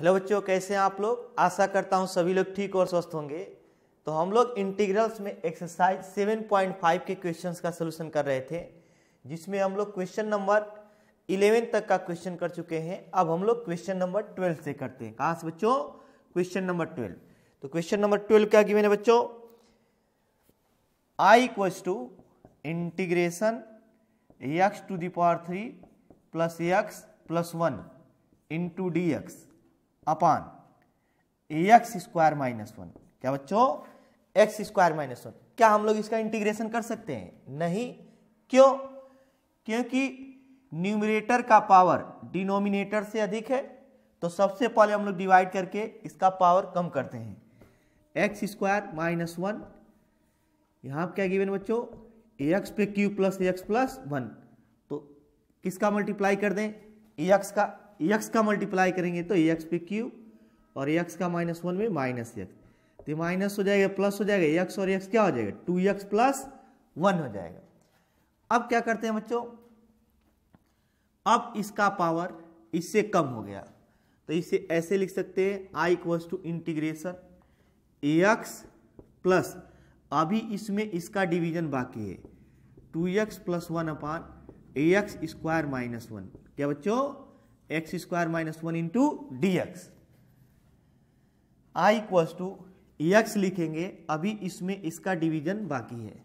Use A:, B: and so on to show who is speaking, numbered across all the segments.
A: Hello बच्चों कैसे हैं आप लोग आशा करता हूं सभी लोग ठीक और स्वस्थ होंगे तो हम लोग इंटीग्रल्स में एक्सरसाइज 7.5 के क्वेश्चंस का सलूशन कर रहे थे जिसमें हम लोग क्वेश्चन नंबर 11 तक का क्वेश्चन कर चुके हैं अब हम लोग क्वेश्चन नंबर 12 से करते हैं कहाँ से बच्चों क्वेश्चन नंबर 12 तो क्वेश्चन नंबर ट्वेल्व क्या गिवन मैंने बच्चों I equals to integration x to the power three plus x plus one into D x upon x square minus one क्या बच्चों एक्स स्क्वायर माइनस वन क्या हम लोग इसका इंटीग्रेशन कर सकते हैं नहीं क्यों क्योंकि न्यूमिनेटर का पावर डिनोमिनेटर से अधिक है तो सबसे पहले हम लोग डिवाइड करके इसका पावर कम करते हैं एक्स स्क्वायर माइनस वन यहां क्या गिवेन बच्चों एक्स पे cube plus x plus one तो किसका मल्टीप्लाई कर दें एक्स का यक्स का मल्टीप्लाई करेंगे तो यक्स पे क्यू और यक्स का माइनस वन में माइनस यक्स तो माइनस हो जाएगा प्लस हो जाएगा यक्स और यक्स क्या हो जाएगा टू यक्स प्लस वन हो जाएगा अब क्या करते हैं बच्चों अब इसका पावर इससे कम हो गया तो इसे ऐसे लिख सकते हैं I equals to integration x plus अभी इसमें इसका डिवीजन बाकी है two x plus one upon x square minus one क्या बच्चों x square minus one into D x I equals to x लिखेंगे अभी इसमें इसका डिवीजन बाकी है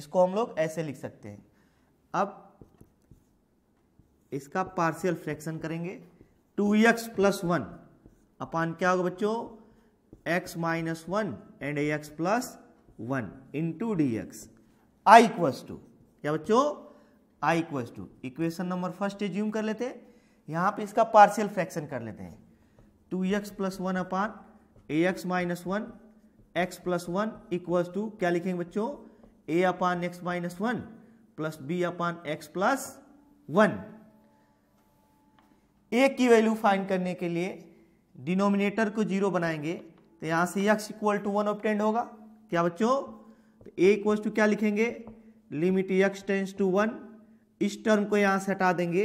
A: इसको हम लोग ऐसे लिख सकते हैं अब इसका पार्शियल फ्रैक्शन करेंगे two x plus one upon क्या होगा बच्चों x minus one and x plus one into D x I equals to क्या बच्चों I equals to equation number first assume कर लेते हैं यहां पे इसका पार्शियल फ्रैक्शन कर लेते हैं two x plus one upon A x minus one x plus one equals to क्या लिखेंगे बच्चों ए upon x minus one plus B upon x plus one A की वैल्यू फाइंड करने के लिए डिनोमिनेटर को जीरो बनाएंगे तो यहां से x equal to one obtained होगा क्या बच्चों तो ए इक्वल्स टू क्या लिखेंगे limit x tends to one इस टर्म को यहां से हटा देंगे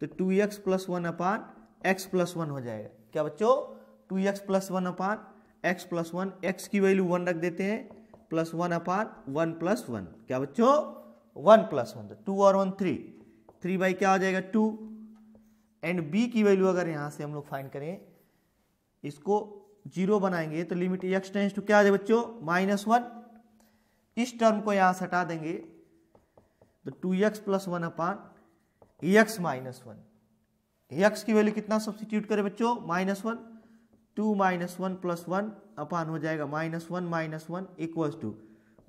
A: तो two x plus one upon x plus one हो जाएगा क्या बच्चों two x plus one upon x plus one x की वैल्यू वन रख देते हैं plus one upon one plus one क्या बच्चों वन प्लस वन टू और वन थ्री थ्री बाई क्या हो जाएगा टू एंड बी की वैल्यू अगर यहाँ से हम लोग फाइंड करें इसको जीरो बनाएंगे तो लिमिट एक्स टेंस टू क्या आ जाए बच्चों माइनस वन इस टर्म को यहाँ से हटा देंगे तो two x plus one upon x minus one x की वैल्यू कितना सब्सिट्यूट करें बच्चों minus one two minus one plus one upon हो जाएगा minus one minus one equals to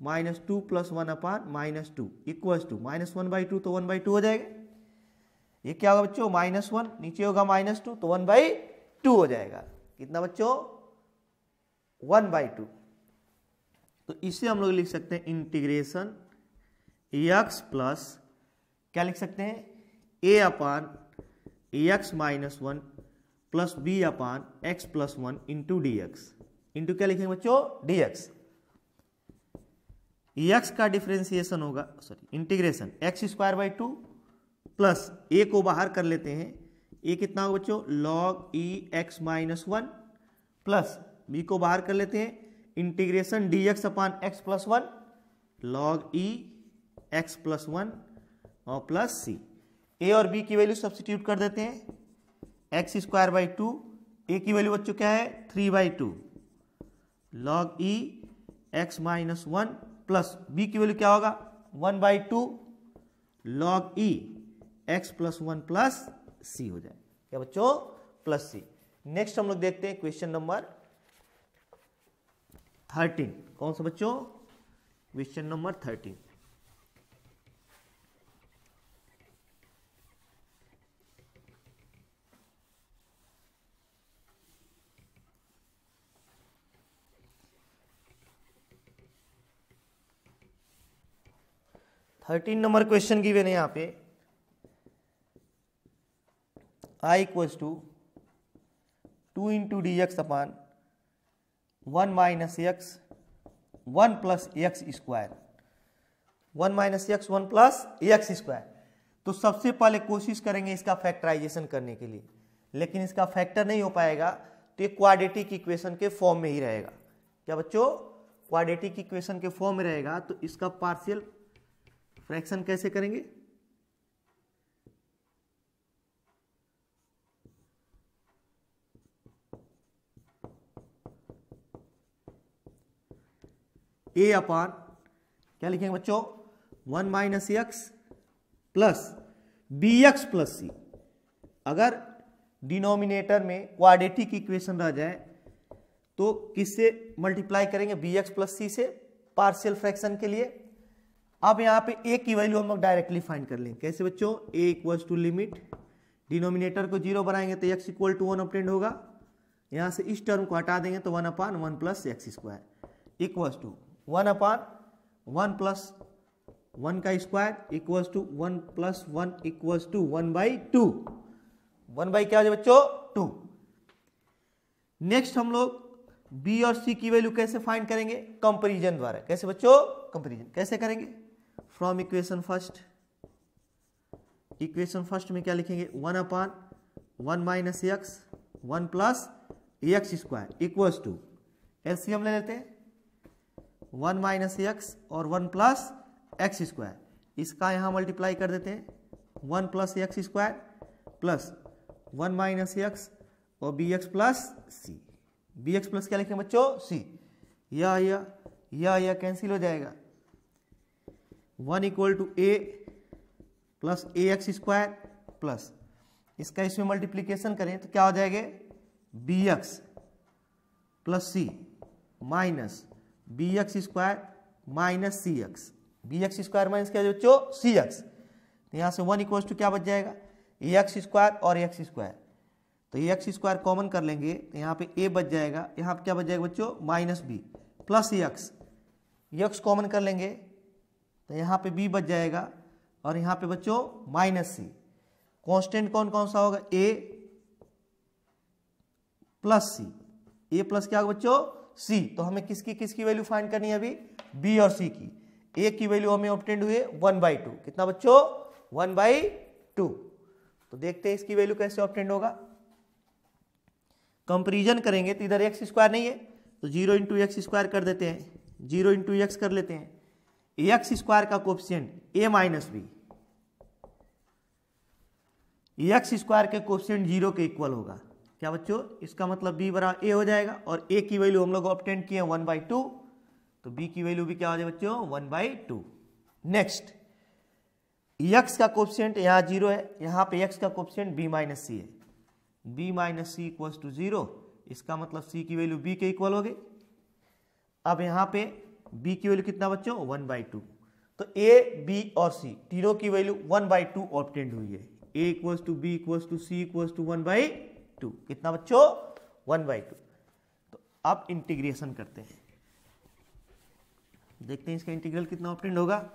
A: minus two plus one upon minus two equals to minus one by two तो one by two हो जाएगा ये क्या होगा बच्चों माइनस वन नीचे होगा माइनस टू तो वन बाई टू हो जाएगा कितना बच्चों वन बाई टू तो इसे हम लोग लिख सकते हैं इंटीग्रेशन एक्स प्लस क्या लिख सकते हैं ए अपान ए x minus one plus B upon x plus one into D x into क्या लिखेंगे बच्चों डी एक्स एक्स का डिफ्रेंसिएशन होगा sorry integration x square by two plus a को बाहर कर लेते हैं ए कितना होगा बच्चों लॉग ई x minus one plus B को बाहर कर लेते हैं integration D x upon x plus one log ई एक्स प्लस वन और प्लस सी ए और बी की वैल्यू सब्सिट्यूट कर देते हैं x square by two a की वैल्यू बच्चों क्या है three by two log E x minus one plus B की वैल्यू क्या होगा one by two log E x plus one plus सी हो जाए क्या बच्चों प्लस सी नेक्स्ट हम लोग देखते हैं क्वेश्चन नंबर थर्टीन कौन सा बच्चों question number thirteen thirteen number question वे है यहाँ पे I equals to two into D x upon one minus x one plus x square one minus x one plus x square तो सबसे पहले कोशिश करेंगे इसका फैक्टराइजेशन करने के लिए लेकिन इसका फैक्टर नहीं हो पाएगा तो ये क्वाडिटिक इक्वेशन के फॉर्म में ही रहेगा क्या बच्चों क्वाडिटिक इक्वेशन के फॉर्म में रहेगा तो इसका पार्शियल फ्रैक्शन कैसे करेंगे ए अपान क्या लिखेंगे बच्चों one minus x plus b x plus c अगर डिनोमिनेटर में क्वाडेटिक इक्वेशन रह जाए तो किससे मल्टीप्लाई करेंगे बी एक्स प्लस सी से पार्शियल फ्रैक्शन के लिए अब यहाँ पे ए की वैल्यू हम लोग डायरेक्टली फाइंड कर लेंगे कैसे बच्चों ए इक्वल्स टू लिमिट डिनोमिनेटर को जीरो बनाएंगे तो x equal to one obtained होगा यहाँ से इस टर्म को हटा देंगे तो one upon one plus x square equals to one upon one plus one का square equals to one plus one equals to one by two one by क्या हो जाए बच्चों टू नेक्स्ट हम लोग बी और सी की वैल्यू कैसे फाइंड करेंगे कंपेरिजन द्वारा कैसे बच्चों कंपेरिजन कैसे करेंगे from equation first equation first में क्या लिखेंगे one upon one minus x one plus x square equals to LCM ले लेते हैं वन माइनस एक्स और वन प्लस एक्स स्क्वायर इसका यहाँ मल्टीप्लाई कर देते हैं one plus x square plus one minus x और बी एक्स प्लस सी बी एक्स प्लस क्या लिखेंगे बच्चों सी यह कैंसिल हो जाएगा one equal to A plus A x square plus इसका इसमें मल्टीप्लीकेशन करें तो क्या हो जाएगा b x plus c minus b x square minus c x b x square minus क्या बच्चों सी एक्स तो यहाँ से वन इक्वल्स टू क्या बच जाएगा ए एक्स स्क्वायर और एक्स स्क्वायर तो ए एक्स स्क्वायर कॉमन कर लेंगे तो यहाँ पे ए बच जाएगा यहाँ पे क्या बच जाएगा बच्चों minus b plus x x common कर लेंगे तो यहाँ पे बी बच जाएगा और यहाँ पे बच्चों माइनस सी कॉन्स्टेंट कौन कौन सा होगा ए प्लस सी ए प्लस क्या होगा बच्चों सी तो हमें किसकी किसकी वैल्यू फाइंड करनी है अभी बी और सी की ए की वैल्यू हमें ऑप्टेंड हुई वन बाई टू कितना बच्चों वन बाई टू तो देखते हैं इसकी वैल्यू कैसे ऑप्टेंड होगा कंपेरिजन करेंगे तो इधर एक्स स्क्वायर नहीं है तो जीरो इंटू एक्स स्क्वायर कर देते हैं जीरो इंटू एक्स कर लेते हैं एक्स स्क्वायर का coefficient a minus b x square के कोप्सेंट जीरो के इक्वल होगा क्या बच्चों इसका मतलब बी बराबर ए हो जाएगा और ए की वैल्यू हम लोग ऑप्टेंट किए वन बाई टू तो बी की वैल्यू भी क्या हो जाए बच्चों one by two next x का कोप्सेंट यहां जीरो है यहां पे एक्स का कोप्सेंट बी माइनस सी है b minus c equal to zero इसका मतलब सी की वैल्यू बी के इक्वल हो गई अब यहां पे बी की वैल्यू कितना बच्चों वन बाई टू तो ए बी और सी तीनों की value one by two obtained हुई है a equals to b equals to c equals to one by two कितना बच्चों वन बाई टू तो आप इंटीग्रेशन करते हैं देखते हैं इसका इंटीग्रल कितना ऑप्टेंड होगा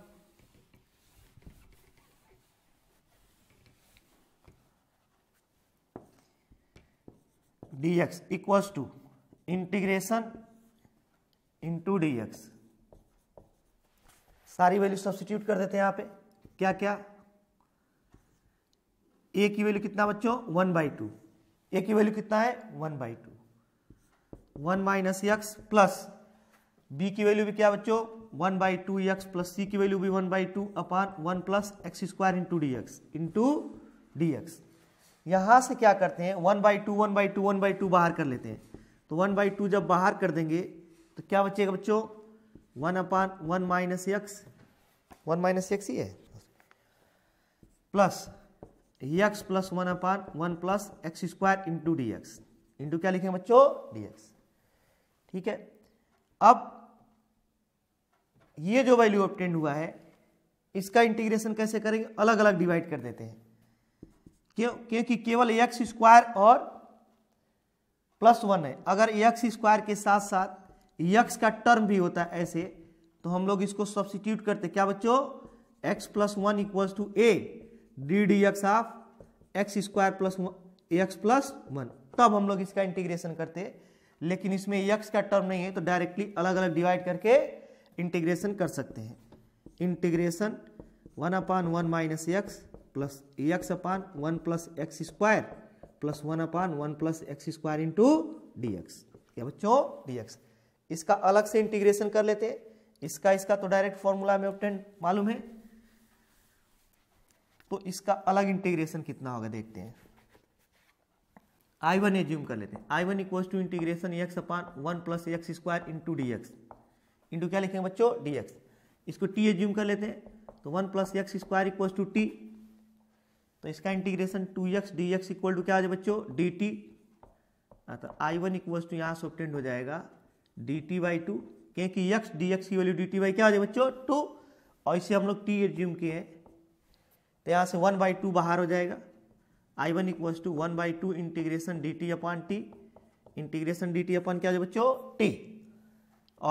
A: d x equals to integration into d x सारी वैल्यू सब्सिट्यूट कर देते हैं यहाँ पे क्या क्या ए की वैल्यू कितना बच्चों वन बाई टू ए की वैल्यू कितना है one by two one minus x plus B की वैल्यू भी क्या बच्चों one by two x plus c की वैल्यू भी one by two upon one plus x square into D x into D x यहां से क्या करते हैं one by two one by two one by two बाहर कर लेते हैं तो वन बाई टू जब बाहर कर देंगे तो क्या बचेगा बच्चों one upon one minus x one minus x ही है plus x plus one upon one plus x square into D x into क्या लिखेंगे बच्चों डी एक्स ठीक है अब ये जो वैल्यू ऑप्टेंड हुआ है इसका इंटीग्रेशन कैसे करेंगे अलग अलग डिवाइड कर देते हैं क्यों क्योंकि केवल एक्स स्क्वायर और प्लस वन है अगर एक्स स्क्वायर के साथ साथ यक्स का टर्म भी होता है ऐसे तो हम लोग इसको सब्सिट्यूट करते क्या बच्चों x plus one equals to a d d x of x square plus x plus one तब हम लोग इसका इंटीग्रेशन करते लेकिन इसमें यक्स का टर्म नहीं है तो डायरेक्टली अलग अलग डिवाइड करके इंटीग्रेशन कर सकते हैं integration one upon one minus x plus x upon one plus x square plus one upon one plus x square into D x क्या बच्चों डी एक्स इसका अलग से इंटीग्रेशन कर लेते हैं इसका इसका तो डायरेक्ट फॉर्मूला में ऑप्टेंट मालूम है तो इसका अलग इंटीग्रेशन कितना होगा देखते हैं आई वन एज्यूम कर लेते हैं I one equal to integration x upon one plus x square into D x into क्या लिखेंगे बच्चों डी एक्स इसको टी एज्यूम कर लेते हैं तो one plus x square equal to t तो इसका integration two x D x equal to क्या हो जाए बच्चों डी टी हाँ, तो आई वन इक्वल टू यहाँ से ऑप्टेंड हो जाएगा डी टी बाई टू क्योंकि यक्स डी एक्स की वैल्यू डी टी बाई क्या हो जाए बच्चों टू और इसे हम लोग टी एज्यूम किए हैं तो यहाँ से वन बाई टू बाहर हो जाएगा I one equals to one by two integration d T upon t integration d T upon क्या हो जाए बच्चों टी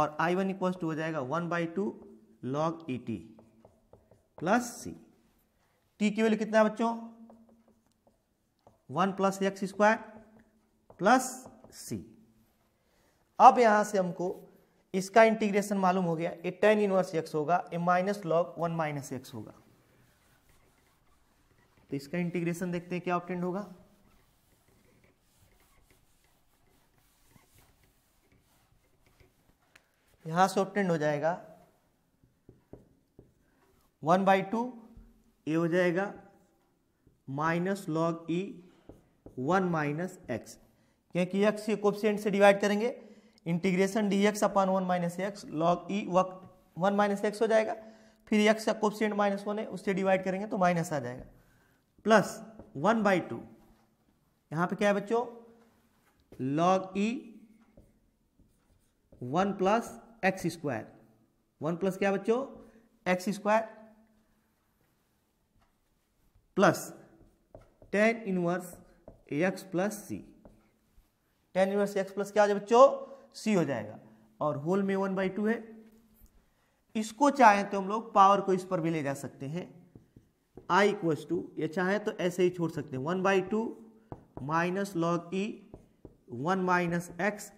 A: और आई वन इक्वल्स टू हो जाएगा one by two log E T plus C T की वैल्यू कितना है बच्चों one plus x square plus c अब यहाँ से हमको इसका इंटीग्रेशन मालूम हो गया ए टेन इनवर्स एक्स होगा a minus log one minus x होगा तो इसका इंटीग्रेशन देखते हैं क्या ऑप्टेंड होगा यहां से ऑप्टेंड हो जाएगा वन बाई टू ए हो जाएगा minus log e one minus x क्योंकि एक्स के से डिवाइड करेंगे integration D x upon one minus x log ई e वक वन माइनस एक्स हो जाएगा फिर एक्स का कोप्सियंट माइनस वन है उससे डिवाइड करेंगे तो माइनस आ जाएगा प्लस वन बाई टू यहाँ पे क्या है बच्चों लॉग ई e one plus x square one plus क्या बच्चों x square plus tan inverse x plus c tan inverse x plus क्या हो जाए बच्चों सी हो जाएगा और होल में वन बाई टू है इसको चाहें तो हम लोग पावर को इस पर भी ले जा सकते हैं आई इक्वस टू या चाहे तो ऐसे ही छोड़ सकते हैं one by two minus log e one minus x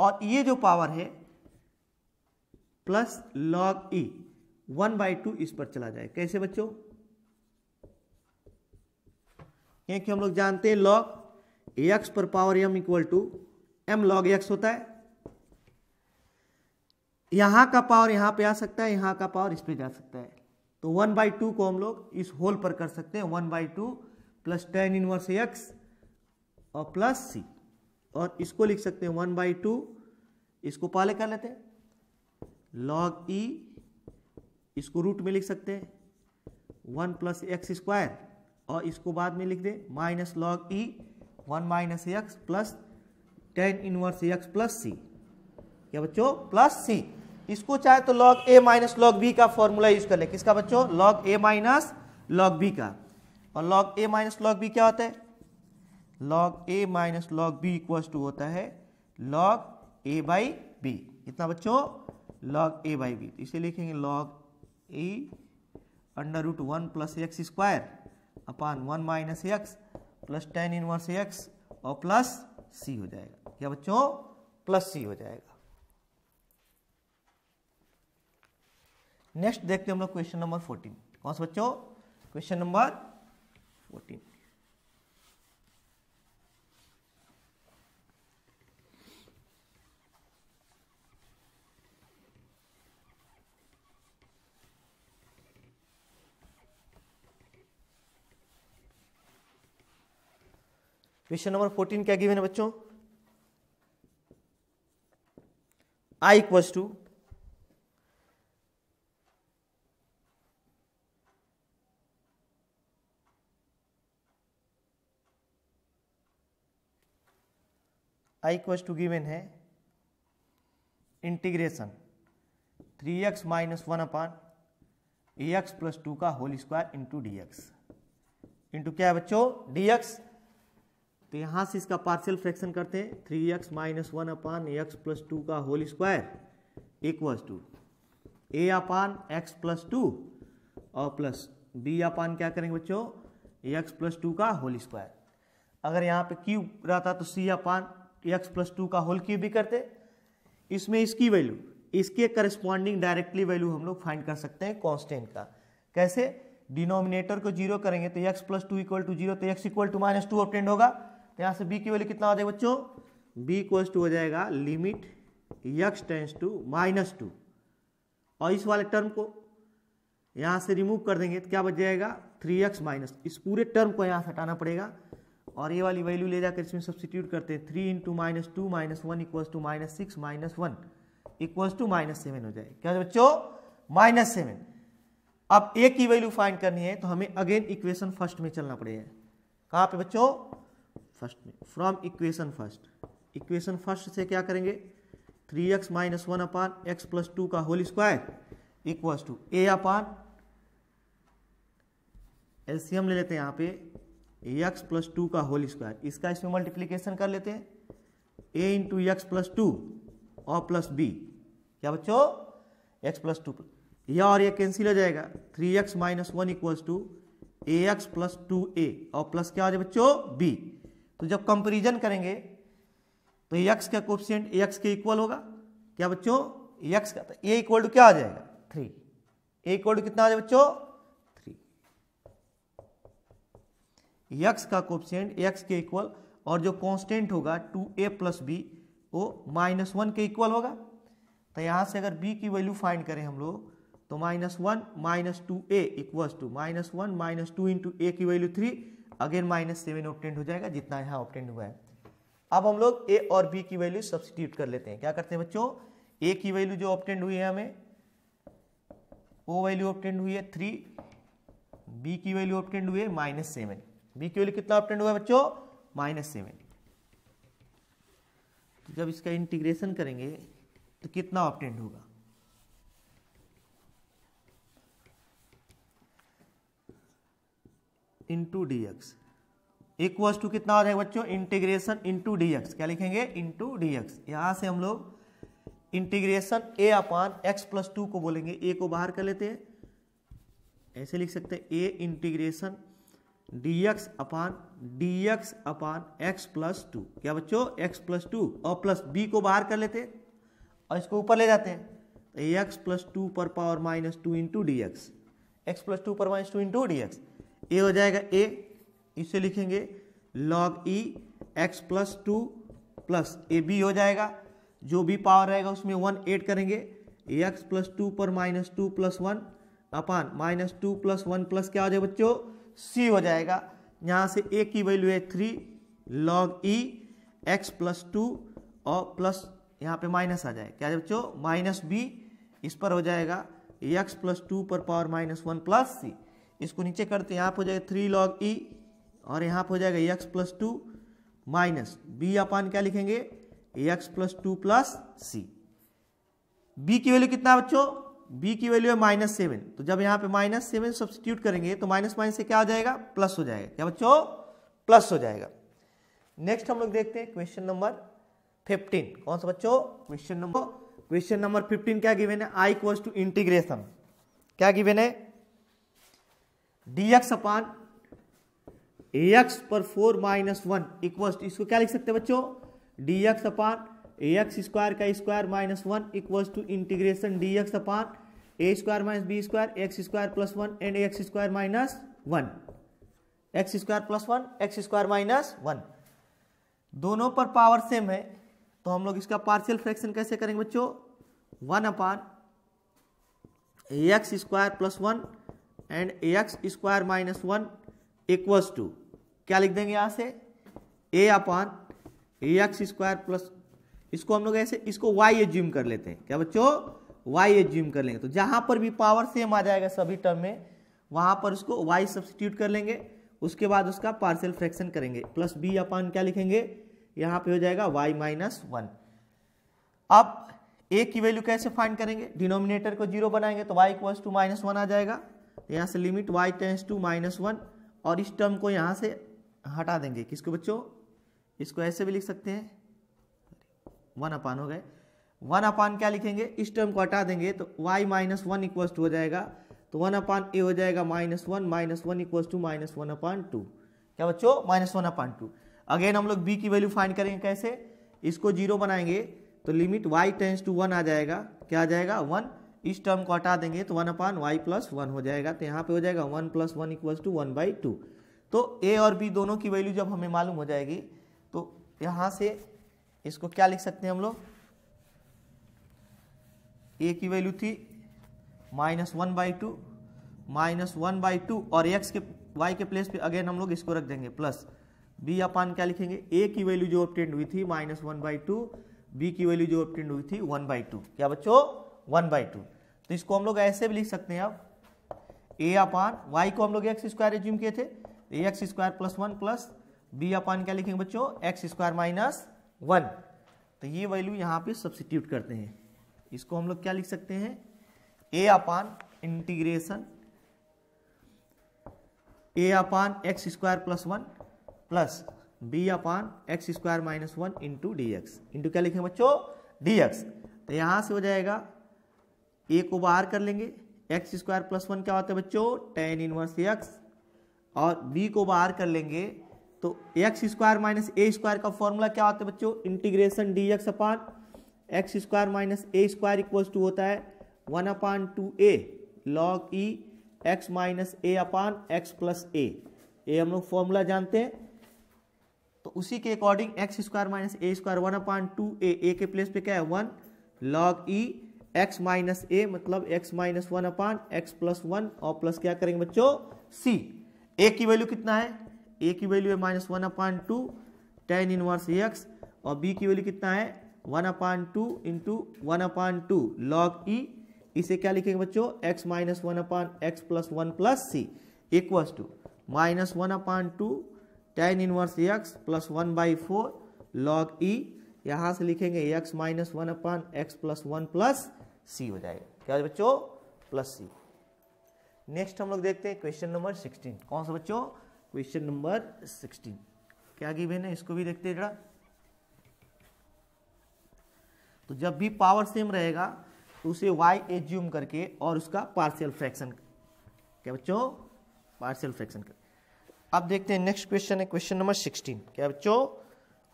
A: और ये जो पावर है plus log e one by two इस पर चला जाए कैसे बच्चों क्योंकि हम लोग जानते हैं लॉग एक्स पर power m equal to m log x होता है यहां का पावर यहाँ पे आ सकता है यहाँ का पावर इस पे जा सकता है तो वन बाई टू को हम लोग इस होल पर कर सकते हैं one by two plus tan inverse x और प्लस सी और इसको लिख सकते हैं वन बाई टू इसको पहले कर लेते हैं लॉग ई e, इसको रूट में लिख सकते हैं वन प्लस एक्स स्क्वायर और इसको बाद में लिख दे minus log e one minus x plus tan inverse x plus c क्या बच्चों प्लस सी इसको चाहे तो लॉग ए माइनस लॉग बी का फॉर्मूला यूज कर ले किसका बच्चों लॉग ए माइनस लॉग बी का और लॉग ए माइनस लॉग बी क्या होता है log A minus log b equal to होता है लॉग ए बाई बी इतना बच्चों लॉग ए बाई बी इसे लिखेंगे log a under root one plus x square upon one minus x plus tan inverse x और plus सी हो जाएगा या बच्चों प्लस सी हो जाएगा नेक्स्ट देखते हैं हम लोग क्वेश्चन नंबर फोर्टीन कौन सा बच्चों question number fourteen question number fourteen क्या गिवन है बच्चों I equals to I equals to given है integration three x minus one upon ए एक्स प्लस टू का whole square into D x into क्या है बच्चों डीएक्स तो यहाँ से इसका पार्शियल फ्रैक्शन करते हैं three x minus one upon x plus two का whole square equals to A upon x plus two और प्लस बी अपान क्या करेंगे बच्चों एक्स प्लस टू का होल स्क्वायर अगर यहाँ पे क्यूब रहता तो C upon x plus two का होल क्यूब भी करते इसमें इसकी वैल्यू इसके करस्पॉन्डिंग डायरेक्टली वैल्यू हम लोग फाइंड कर सकते हैं कॉन्स्टेंट का कैसे डिनोमिनेटर को जीरो करेंगे तो x plus two equal to zero तो x equal to minus two obtained होगा तो यहाँ से बी की वैल्यू कितना हो जाएगा बच्चों बी इक्वल्स टू हो जाएगा limit x tends to minus two और इस वाले टर्म को यहाँ से रिमूव कर देंगे तो क्या बच जाएगा थ्री एक्स माइनस इस पूरे टर्म को यहाँ से हटाना पड़ेगा और ये वाली वैल्यू ले जाकर इसमें सब्सिट्यूट करते हैं three into minus two minus one equals to minus six minus one equals to minus seven हो जाएगा क्या बच्चों माइनस सेवन अब ए की वैल्यू फाइंड करनी है तो हमें अगेन इक्वेशन फर्स्ट में चलना पड़ेगा कहाँ पे बच्चों फर्स्ट में from equation first equation first से क्या करेंगे three x minus one upon x plus two का whole square equals to A upon LCM ले लेते हैं यहाँ पे एक्स प्लस टू का होल स्क्वायर इसका इसमें मल्टीप्लीकेशन कर लेते हैं A into x plus two और प्लस बी क्या बच्चों एक्स प्लस टू यह और ये कैंसिल हो जाएगा three x minus one equals to A x plus two A और प्लस क्या हो जाए बच्चों बी तो जब कंपेरिजन करेंगे तो यक्स का कोफिशियंट यक्स के इक्वल होगा क्या बच्चों यक्स का तो ए इक्वल टू क्या आ जाएगा थ्री ए इक्वल टू कितना आ जाएगा बच्चों थ्री यक्स का कोफिशियंट यक्स के इक्वल और जो कांस्टेंट होगा टू ए प्लस बी वो माइनस वन के इक्वल होगा तो यहां से अगर बी की वैल्यू फाइंड करें हम लोग तो minus one minus two A equals to minus one minus two into A की value three again minus seven obtained हो जाएगा जितना यहाँ ऑप्टेंट हुआ है अब हम लोग ए और बी की वैल्यू सब्सिट्यूट कर लेते हैं क्या करते हैं बच्चों ए की वैल्यू जो ऑप्टेंट हुई है हमें वो वैल्यू ऑप्टेंट हुई है थ्री बी की वैल्यू ऑप्टेंट हुई है माइनस सेवन बी की वैल्यू कितना ऑप्टेंट हुआ है बच्चों माइनस सेवन तो जब इसका इंटीग्रेशन करेंगे तो कितना ऑप्टेंट होगा into D x equals to कितना आ जाएगा बच्चों इंटीग्रेशन इंटू डी एक्स क्या लिखेंगे इंटू डी एक्स यहाँ से हम लोग integration A upon x plus two को बोलेंगे ए को बाहर कर लेते हैं ऐसे लिख सकते हैं A integration D x upon d x upon x plus two क्या बच्चों एक्स प्लस टू और प्लस बी को बाहर कर लेते हैं और इसको ऊपर ले जाते हैं एक्स प्लस टू पर power minus two into D x x plus two पर minus two into D x A हो जाएगा ए इसे लिखेंगे log E x plus two plus A B हो जाएगा जो भी पावर रहेगा उसमें वन एड करेंगे एक्स प्लस टू पर minus two plus one upon minus two plus one plus क्या हो जाएगा बच्चों सी हो जाएगा यहाँ से ए की वैल्यू है थ्री लॉग ई एक्स प्लस टू और प्लस यहाँ पे माइनस आ जाए क्या बच्चों माइनस बी इस पर हो जाएगा एक्स प्लस टू पर पावर माइनस वन प्लस सी इसको नीचे करते हैं यहाँ पर हो जाएगा थ्री लॉग ई और यहाँ पर हो जाएगा x plus two minus B upon क्या लिखेंगे एक्स प्लस टू प्लस सी बी की वैल्यू कितना बच्चों बी की वैल्यू है माइनस सेवन तो जब यहाँ पे माइनस सेवन सब्सटीट्यूट करेंगे तो माइनस माइनस से क्या हो जाएगा प्लस हो जाएगा क्या बच्चों प्लस हो जाएगा नेक्स्ट हम लोग देखते हैं क्वेश्चन नंबर फिफ्टीन कौन सा बच्चों question number question number fifteen क्या गिवेन है आई इक्वल्स टू इंटीग्रेशन क्या गिवेन है डी एक्स अपान ए एक्स पर फोर माइनस वन इक्वल इसको क्या लिख सकते हैं बच्चों डी एक्स अपान ए एक्स स्क्वायर का square minus one equal to integration D x upon A square minus B square x square plus one and x square minus one x square plus one x square minus one दोनों पर power same है तो हम लोग इसका partial fraction कैसे करेंगे बच्चों one upon x square plus one and A x square minus one equals to क्या लिख देंगे यहाँ से A upon x square plus इसको हम लोग ऐसे इसको वाई एज्यूम कर लेते हैं क्या बच्चों वाई एज्यूम कर लेंगे तो जहाँ पर भी पावर सेम आ जाएगा सभी टर्म में वहाँ पर उसको वाई सब्सिट्यूट कर लेंगे उसके बाद उसका पार्सल फ्रैक्शन करेंगे प्लस बी अपान क्या लिखेंगे यहाँ पे हो जाएगा वाई माइनस वन अब ए की वैल्यू कैसे फाइंड करेंगे डिनोमिनेटर को जीरो बनाएंगे तो y equals to minus one आ जाएगा यहाँ से limit y tends to minus one और इस टर्म को यहाँ से हटा देंगे किसको बच्चों इसको ऐसे भी लिख सकते हैं वन अपान हो गए वन अपान क्या लिखेंगे इस टर्म को हटा देंगे तो y minus one equals to हो जाएगा तो वन अपान ए हो जाएगा minus one minus one equals to minus one upon two क्या बच्चों minus one upon two again हम लोग बी की वैल्यू फाइंड करेंगे कैसे इसको जीरो बनाएंगे तो limit y tends to one आ जाएगा क्या आ जाएगा वन इस टर्म को हटा देंगे तो one upon Y plus one हो जाएगा तो यहाँ पे हो जाएगा one plus one equals to one by two तो ए और बी दोनों की वैल्यू जब हमें मालूम हो जाएगी तो यहाँ से इसको क्या लिख सकते हैं हम लोग ए की वैल्यू थी minus one by two minus one by two और एक्स के वाई के प्लेस पे अगेन हम लोग इसको रख देंगे प्लस बी अपान क्या लिखेंगे ए की वैल्यू जो ऑप्टेंड हुई थी minus one by two B की वैल्यू जो ऑप्टेंड हुई थी वन बाई टू क्या बच्चों वन बाई टू तो इसको हम लोग ऐसे भी लिख सकते हैं अब ए अपान वाई को हम लोग एक्स स्क्वायर रिज्यूम किए थे A x square plus one plus B upon क्या लिखेंगे बच्चों एक्स स्क्वायर माइनस वन तो ये वैल्यू यहाँ पे सब्सिट्यूट करते हैं इसको हम लोग क्या लिख सकते हैं ए upon integration A upon x square plus one plus B upon x square minus one into D x into क्या लिखेंगे बच्चों डी एक्स तो यहाँ से हो जाएगा ए को बाहर कर लेंगे एक्स स्क्वायर प्लस वन क्या होता है बच्चों टेन इनवर्स एक्स और बी को बाहर कर लेंगे तो x square minus A square का फॉर्मूला क्या होता है बच्चों integration D x upon x square minus A square equal to होता है one upon two A log E x minus A upon x plus A ये हम लोग फॉर्मूला जानते हैं तो उसी के according x square minus A square one upon two a a के प्लेस पे क्या है one log E x minus A मतलब x minus one upon x plus one और प्लस क्या करेंगे बच्चों सी ए की वैल्यू कितना है ए की वैल्यू है minus one upon two tan inverse x और बी की वैल्यू कितना है one upon two into one upon two log e इसे क्या लिखेंगे बच्चों x minus one upon x plus one plus C equals to minus one upon two tan inverse x plus one by four log e यहाँ से लिखेंगे x minus one upon x plus one plus सी हो जाएगा क्या हो बच्चों plus सी next हम लोग देखते हैं क्वेश्चन नंबर सिक्सटीन कौन सा बच्चों क्वेश्चन नंबर सिक्सटीन क्या गिवन है इसको भी देखते हैं जरा तो जब भी पावर सेम रहेगा तो उसे वाई एज्यूम करके और उसका पार्शियल फ्रैक्शन क्या बच्चों पार्शियल फ्रैक्शन कर अब देखते हैं नेक्स्ट क्वेश्चन है क्वेश्चन नंबर सिक्सटीन क्या बच्चों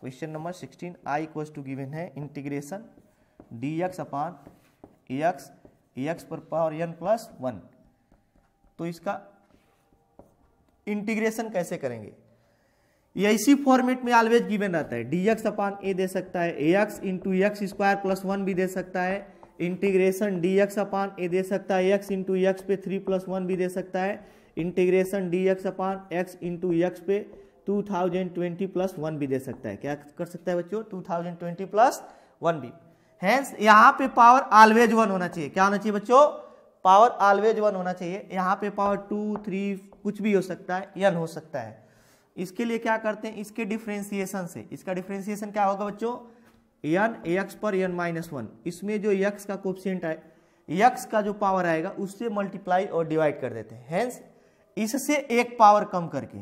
A: question number sixteen I equal to given है integration D x upon e x e x पर पावर एन प्लस वन तो इसका इंटीग्रेशन कैसे करेंगे ये इसी फॉर्मेट में ऑलवेज गिवन रहता है डी एक्स अपान ए दे सकता है A x into x square plus one भी दे सकता है integration D x upon A दे सकता है एक्स इंटू एक्स पे थ्री प्लस वन भी दे सकता है integration D x upon x into x पे two thousand twenty plus one भी दे सकता है क्या कर सकता है बच्चों two thousand twenty plus one भी हैंस यहाँ पे पावर ऑलवेज वन होना चाहिए क्या होना चाहिए बच्चों पावर ऑलवेज वन होना चाहिए यहाँ पे पावर टू थ्री कुछ भी हो सकता है यन हो सकता है इसके लिए क्या करते हैं इसके डिफ्रेंसिएशन से इसका डिफ्रेंसिएशन क्या होगा बच्चों यन एक्स पर यन माइनस वन इसमें जो यक्स का कोपसेंट है यक्स का जो पावर आएगा उससे मल्टीप्लाई और डिवाइड कर देते हैं हैंस इससे एक पावर कम करके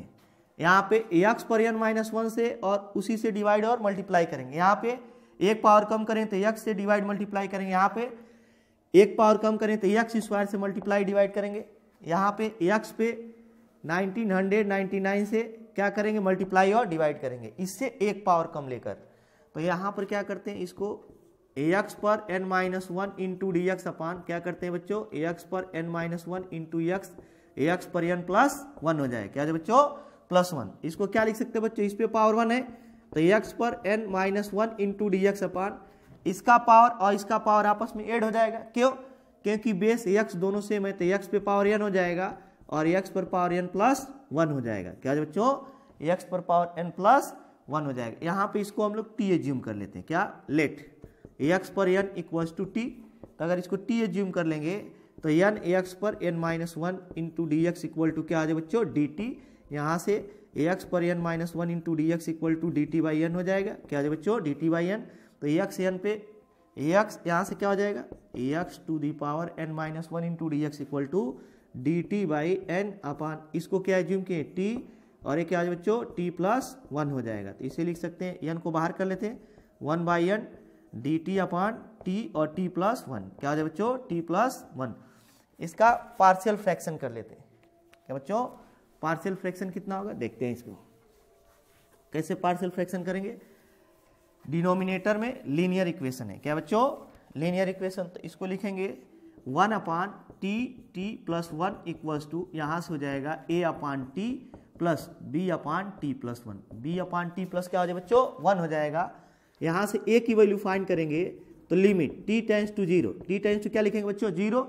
A: यहाँ पे यक्स पर यन माइनस वन से और उसी से डिवाइड और मल्टीप्लाई करेंगे यहाँ पे एक पावर कम करें तो यक्स से डिवाइड मल्टीप्लाई करेंगे यहाँ पे एक पावर कम करें तो यक्स स्क्वायर से मल्टीप्लाई डिवाइड करेंगे यहाँ पे यक्स पे 1999 से क्या करेंगे मल्टीप्लाई और डिवाइड करेंगे इससे एक पावर कम लेकर तो यहाँ पर क्या करते हैं इसको एक्स पर n minus one into D x upon क्या करते हैं बच्चों एक्स पर n minus one into x x पर एन प्लस वन हो जाए क्या बच्चों प्लस वन इसको क्या लिख सकते हैं बच्चों इस पे पावर वन है तो यक्स पर n minus one into D x upon इसका पावर और इसका पावर आपस में एड हो जाएगा क्यों क्योंकि बेस एक्स दोनों सेम है तो यक्स पे पावर एन हो जाएगा और यक्स पर पावर एन प्लस वन हो जाएगा क्या बच्चों एक्स पर पावर एन प्लस वन हो जाएगा यहाँ पे इसको हम लोग टी एज्यूम कर लेते हैं क्या लेट एक्स पर एन इक्वल्स टू टी तो अगर इसको टी एज्यूम कर लेंगे तो एन एक्स पर n minus one into D x equal to क्या आ जाए बच्चों डी टी यहाँ से ए एक्स पर n minus one into D x equal to D T by n हो जाएगा क्या हो जाए बच्चों डी टी बाई एन तो ए एक्स एन पे ए एक्स यहाँ से क्या हो जाएगा ए x to the power n minus one into D x equal to D T by n upon इसको क्या एज्यूम किए टी और ये क्या हो जाए बच्चों टी प्लस वन हो जाएगा तो इसे लिख सकते हैं एन को बाहर कर लेते हैं one by n d T upon t और टी प्लस वन क्या हो जाए बच्चों टी प्लस वन इसका पार्शियल फ्रैक्शन कर लेते हैं क्या बच्चों पार्शियल फ्रैक्शन कितना होगा देखते हैं इसको कैसे पार्शियल फ्रैक्शन करेंगे डिनोमिनेटर में लीनियर इक्वेशन है क्या बच्चों लीनियर इक्वेशन तो इसको लिखेंगे one upon t t plus one equals to यहाँ से हो जाएगा a upon T plus B upon T plus one B upon T plus क्या हो जाएगा बच्चों वन हो जाएगा यहाँ से ए की वैल्यू फाइंड करेंगे तो limit t tends to zero t tends to क्या लिखेंगे बच्चों जीरो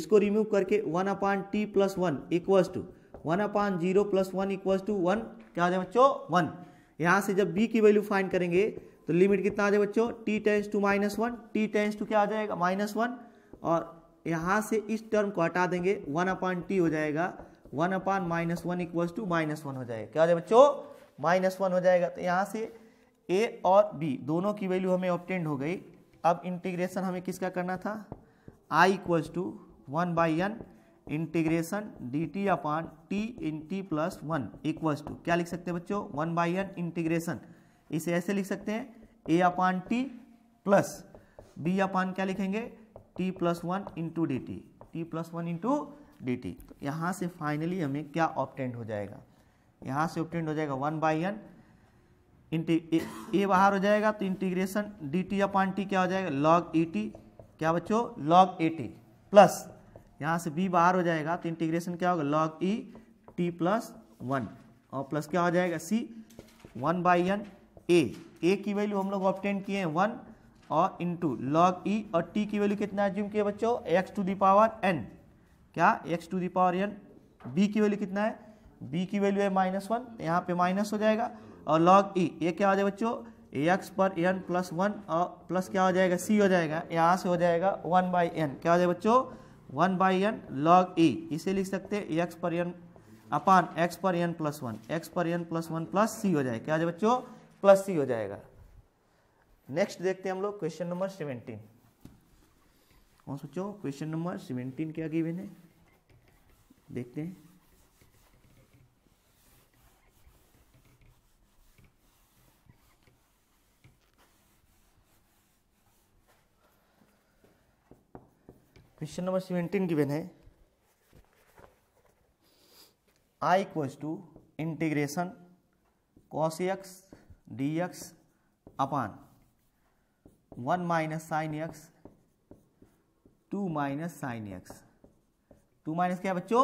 A: इसको रिमूव करके one upon T plus one equals to one upon zero plus one equal to one क्या हो जाए बच्चों वन यहाँ से जब बी की वैल्यू फाइन करेंगे तो लिमिट कितना आ जाए बच्चों t tends to minus one t tends to क्या आ जाएगा माइनस वन और यहाँ से इस टर्म को हटा देंगे वन अपान टी हो जाएगा one upon minus one equals to minus one हो जाएगा क्या हो जाए बच्चों माइनस वन हो जाएगा तो यहाँ से ए और बी दोनों की वैल्यू हमें ऑप्टेंड हो गई अब इंटीग्रेशन हमें किसका करना था I equals to one by n integration d T upon t in t plus one equals to क्या लिख सकते हैं बच्चों वन बाई एन इंटीग्रेशन इसे ऐसे लिख सकते हैं a upon t plus b upon क्या लिखेंगे t plus one into D t t plus one into D t तो यहाँ से फाइनली हमें क्या ऑप्टेंट हो जाएगा यहाँ से ऑप्टेंट हो जाएगा वन बाई एन ए बाहर हो जाएगा तो integration d T upon t क्या हो जाएगा लॉग ए टी क्या बच्चों लॉग ए टी प्लस यहाँ से बी बाहर हो जाएगा तो इंटीग्रेशन क्या होगा log E T plus one और प्लस क्या हो जाएगा c one by n a a की वैल्यू हम लोग ऑप्टेन किए हैं वन और इंटू लॉग ई और टी की वैल्यू कितना एज्यूम किए बच्चों एक्स टू दावर एन क्या x to the power n b की वैल्यू कितना है बी की वैल्यू है माइनस वन यहाँ पे माइनस हो जाएगा और लॉग ई ए क्या हो जाएगा बच्चों एक्स पर एन प्लस वन और प्लस क्या हो जाएगा सी हो जाएगा यहाँ से हो जाएगा वन बाई एन क्या हो जाएगा बच्चों one by n log E e. इसे लिख सकते हैं एक्स पर एन अपान एक्स पर एन प्लस वन एक्स पर एन प्लस वन प्लस सी हो जाएगा क्या बच्चों प्लस सी हो जाएगा नेक्स्ट देखते हैं हम लोग क्वेश्चन नंबर सेवेंटीन और सोचो क्वेश्चन नंबर सेवेंटीन क्या गिवेन है देखते हैं क्वेश्चन नंबर सेवेंटीन गिवन है I equals to integration cos x D x upon one minus sine x two minus sine x two minus क्या बच्चों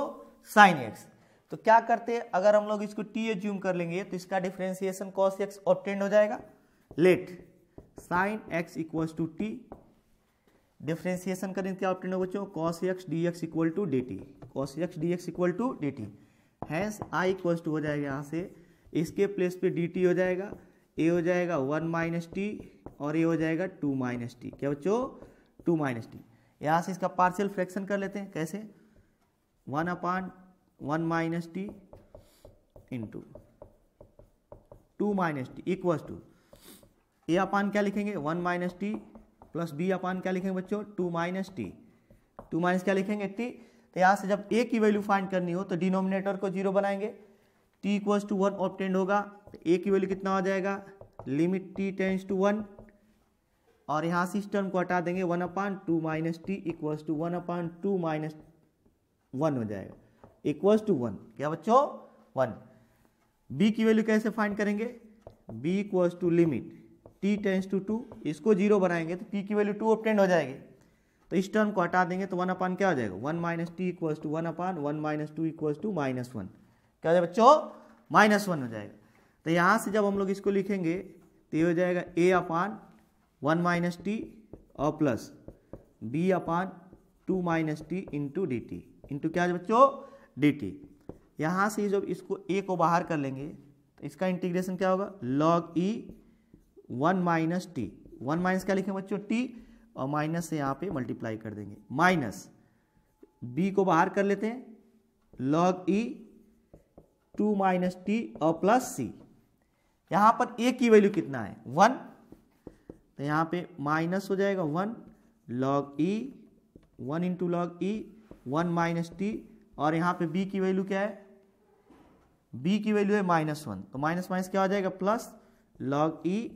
A: साइन एक्स तो क्या करते हैं अगर हम लोग इसको टी एज्यूम कर लेंगे तो इसका डिफ्रेंसिएशन कॉस एक्स ऑप्टेंड हो जाएगा let sine x equals to t differentiation करें क्या ऑप्टेन होगा बच्चों cos x D x equal to D t cos x D x equal to D t hence I equal to हो जाएगा यहाँ से इसके प्लेस पे डी टी हो जाएगा ए हो जाएगा वन माइनस टी और ए हो जाएगा टू माइनस टी क्या बच्चों टू माइनस टी यहाँ से इसका पार्शियल फ्रैक्शन कर लेते हैं कैसे one upon one minus t into two minus t equal to A upon क्या लिखेंगे one minus t plus B upon क्या लिखेंगे बच्चों two minus t two minus क्या लिखेंगे टी तो यहाँ से जब ए की वैल्यू फाइंड करनी हो तो डिनोमिनेटर को जीरो बनाएंगे t equals to one obtained होगा तो ए की वैल्यू कितना हो जाएगा limit t tends to one और यहाँ से इस टर्म को हटा देंगे one upon two minus t equals to one upon two minus one हो जाएगा इक्वल्स टू वन क्या बच्चों वन बी की वैल्यू कैसे फाइंड करेंगे b equals to limit t tends to two इसको जीरो बनाएंगे तो p की वैल्यू टू ऑप्टेंड हो जाएगी तो इस टर्म को हटा देंगे तो वन अपान क्या हो जाएगा one minus t equals to one upon one minus two equals to minus one क्या हो जाएगा बच्चों माइनस वन हो जाएगा तो यहाँ से जब हम लोग इसको लिखेंगे तो ये हो जाएगा a upon one minus t और plus B upon two minus t into D t into क्या बच्चों डी टी यहाँ से जब इसको ए को बाहर कर लेंगे तो इसका इंटीग्रेशन क्या होगा लॉग ई e one minus t one minus क्या लिखें बच्चों टी और माइनस से यहाँ पे मल्टीप्लाई कर देंगे माइनस बी को बाहर कर लेते हैं लॉग ई e, टू माइनस टी और प्लस सी यहाँ पर ए की वैल्यू कितना है वन तो यहाँ पे माइनस हो जाएगा वन लॉग ई e, one into log e one minus t और यहाँ पे बी की वैल्यू क्या है बी की वैल्यू है माइनस वन तो माइनस माइनस क्या हो जाएगा प्लस लॉग ई e,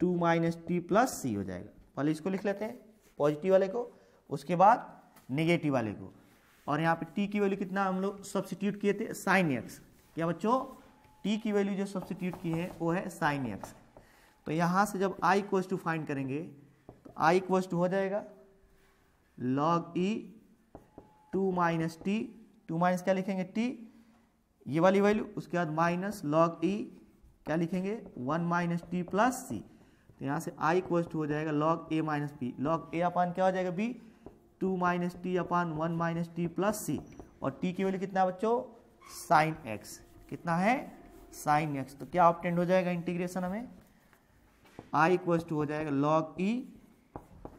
A: two minus t plus सी हो जाएगा पहले इसको लिख लेते हैं पॉजिटिव वाले को उसके बाद नेगेटिव वाले को और यहाँ पे टी की वैल्यू कितना हम लोग सब्सिट्यूट किए थे साइन एक्स क्या बच्चों टी की वैल्यू जो सब्सिट्यूट की है वो है साइन एक्स तो यहाँ से जब आई इक्वल्स टू फाइंड करेंगे तो आई इक्वल्स टू हो जाएगा लॉग ई e two minus t two minus क्या लिखेंगे टी ये वाली वैल्यू उसके बाद माइनस लॉग ई e क्या लिखेंगे one minus t plus c यहाँ से आई इक्वल टू हो जाएगा log A minus b log a upon क्या हो जाएगा b two minus t upon one minus t plus c और टी की वैल्यू कितना है बच्चों साइन एक्स कितना है साइन एक्स तो क्या ऑप्टेंड हो जाएगा इंटीग्रेशन हमें आई इक्वल टू हो जाएगा log e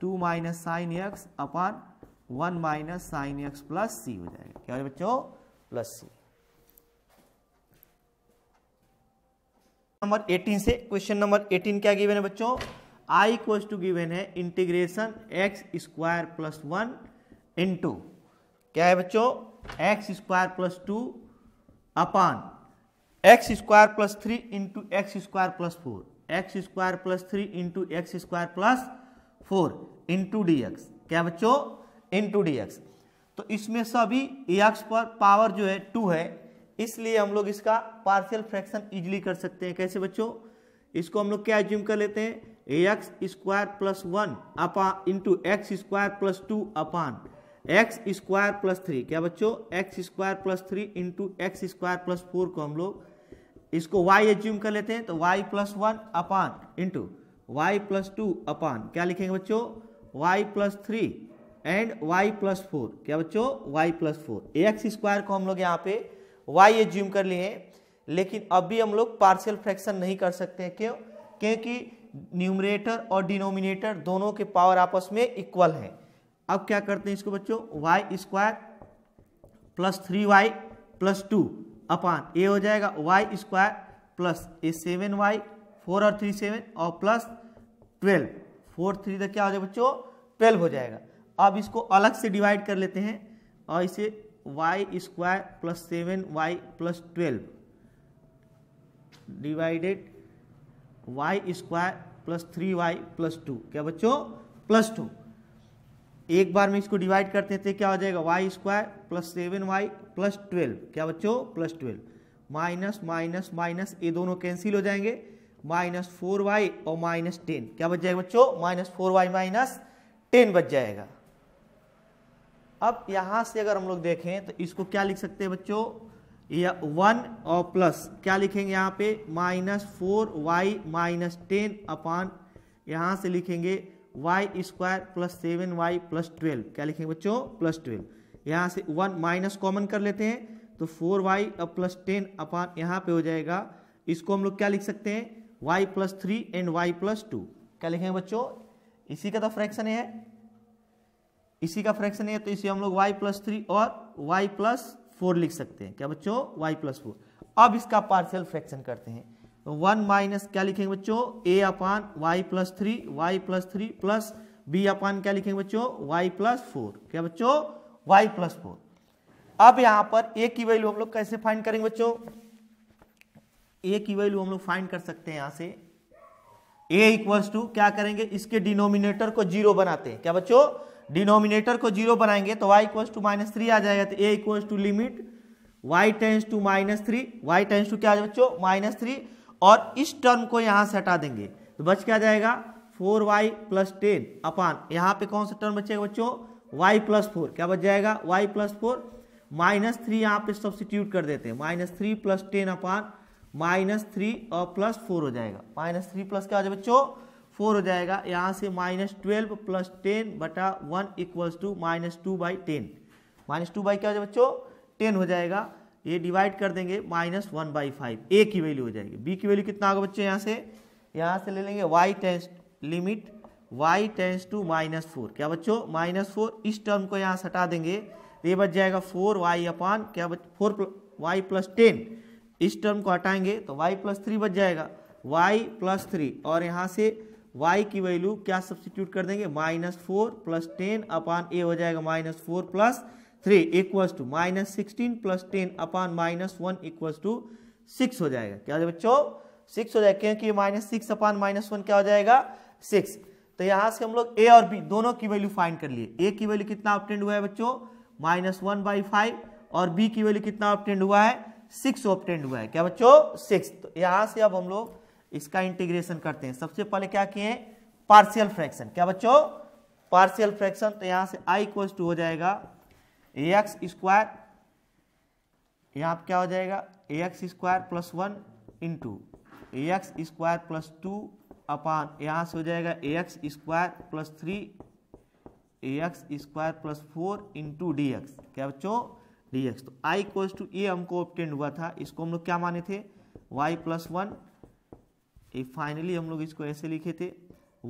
A: two minus sine x upon one minus sine x plus सी हो जाएगा क्या हो जाएगा बच्चों प्लस सी नंबर 18 से क्वेश्चन नंबर 18 क्या गिवेन है बच्चों i इक्वल टू गिवेन है integration x square plus one into क्या है बच्चों x square plus two upon x square plus three into x square plus four x square plus three into x square plus four into D x क्या बच्चों into D x तो इसमें सभी x पर power जो है to है इसलिए हम लोग इसका पार्शियल फ्रैक्शन इजिली कर सकते हैं कैसे बच्चों इसको हम लोग क्या एज्यूम कर लेते हैं x square plus one upon into x square plus two upon x square plus three क्या बच्चों x square plus three into x square plus four को हम लोग इसको वाई एज्यूम कर लेते हैं तो y plus one upon into y plus two upon क्या लिखेंगे बच्चों y plus three and y plus four क्या बच्चों y plus four x square को हम लोग यहाँ पे वाई एज्यूम कर लिए लेकिन अभी हम लोग पार्शियल फ्रैक्शन नहीं कर सकते हैं क्यों क्योंकि न्यूमरेटर और डिनोमिनेटर दोनों के पावर आपस में इक्वल है अब क्या करते हैं इसको बच्चों y square plus three y plus two upon ए हो जाएगा y square plus a seven y four और थ्री सेवन और प्लस ट्वेल्व फोर थ्री तक क्या हो जाएगा बच्चों ट्वेल्व हो जाएगा अब इसको अलग से डिवाइड कर लेते हैं और इसे y square plus seven y plus twelve divided y square plus three y plus two क्या बच्चों प्लस टू एक बार में इसको डिवाइड करते थे क्या हो जाएगा y square plus seven y plus twelve क्या बच्चों plus twelve minus minus minus ये दोनों कैंसिल हो जाएंगे माइनस फोर वाई और माइनस टेन क्या बच जाएगा बच्चों minus four y minus ten बच जाएगा अब यहां से अगर हम लोग देखें तो इसको क्या लिख सकते हैं बच्चों या वन और प्लस क्या लिखेंगे यहाँ पे minus four y minus ten upon यहाँ से लिखेंगे y square plus seven y plus twelve क्या लिखेंगे बच्चों प्लस ट्वेल्व यहाँ से वन माइनस कॉमन कर लेते हैं तो फोर वाई और प्लस टेन अपान यहाँ पे हो जाएगा इसको हम लोग क्या लिख सकते हैं y plus three and y plus two क्या लिखेंगे बच्चों इसी का तो फ्रैक्शन है इसी का फ्रैक्शन है तो इसे हम लोग y प्लस थ्री और y प्लस फोर लिख सकते हैं क्या बच्चों y प्लस फोर अब इसका पार्शियल फ्रैक्शन करते हैं तो वन माइनस क्या लिखेंगे बच्चों a upon y plus three y plus three plus B upon क्या लिखेंगे बच्चों y प्लस फोर क्या बच्चों y प्लस फोर अब यहाँ पर a की वैल्यू हम लोग कैसे फाइंड करेंगे बच्चों a की वैल्यू हम लोग फाइंड कर सकते हैं यहाँ से a इक्वल्स टू क्या करेंगे इसके डिनोमिनेटर को जीरो बनाते हैं क्या बच्चों डिनोमिनेटर को जीरो बनाएंगे तो y equals to minus three आ जाएगा तो a equals to limit y tends to minus three y tends to क्या बच्चों माइनस थ्री और इस टर्म को यहाँ से हटा देंगे तो बच क्या जाएगा four Y plus ten upon यहाँ पे कौन सा टर्म बचेगा बच्चों y प्लस फोर क्या बच जाएगा y plus four minus three यहाँ पे सब्सिट्यूट कर देते हैं minus three plus ten upon minus three और प्लस फोर हो जाएगा माइनस थ्री प्लस क्या हो जाएगा बच्चों फोर हो जाएगा यहाँ से माइनस ट्वेल्व प्लस टेन बटा one equals to minus two by ten minus two by क्या हो जाए बच्चों टेन हो जाएगा ये डिवाइड कर देंगे minus one by five a की वैल्यू हो जाएगी बी की वैल्यू कितना होगा बच्चे यहाँ से यहाँ से ले लेंगे y tends limit y tends to minus four क्या बच्चों माइनस फोर इस टर्म को यहाँ से हटा देंगे ये बच जाएगा फोर वाई अपान क्या फोर वाई प्लस टेन इस टर्म को हटाएंगे तो वाई प्लस थ्री बच जाएगा वाई प्लस थ्री और यहाँ से y की वैल्यू क्या सब्सिट्यूट कर देंगे minus four plus ten upon ए हो जाएगा minus four plus three equals to minus sixteen plus ten upon minus one equals to six हो जाएगा क्या हो बच्चों सिक्स हो जाएगा क्योंकि minus six upon minus one क्या हो जाएगा सिक्स तो यहाँ से हम लोग ए और बी दोनों की वैल्यू फाइंड कर लिए ए की वैल्यू कितना ऑप्टेंड हुआ है बच्चों माइनस वन बाई फाइव और बी की वैल्यू कितना ऑप्टेंड हुआ है सिक्स ऑप्टेंड हुआ है क्या बच्चों सिक्स तो यहाँ से अब हम लोग इसका इंटीग्रेशन करते हैं सबसे पहले क्या किए पार्शियल फ्रैक्शन क्या बच्चों पार्शियल फ्रैक्शन तो यहां से आई कोस्ट हो जाएगा एक्स स्क्वायर यहां क्या हो जाएगा x square plus one into a x square plus two upon यहां से हो जाएगा x square plus three x square plus four into D x क्या बच्चों डी एक्स तो आई कोस टू ए हमको ऑप्टेंड हुआ था इसको हम लोग क्या माने थे वाई प्लस वन ये फाइनली हम लोग इसको ऐसे लिखे थे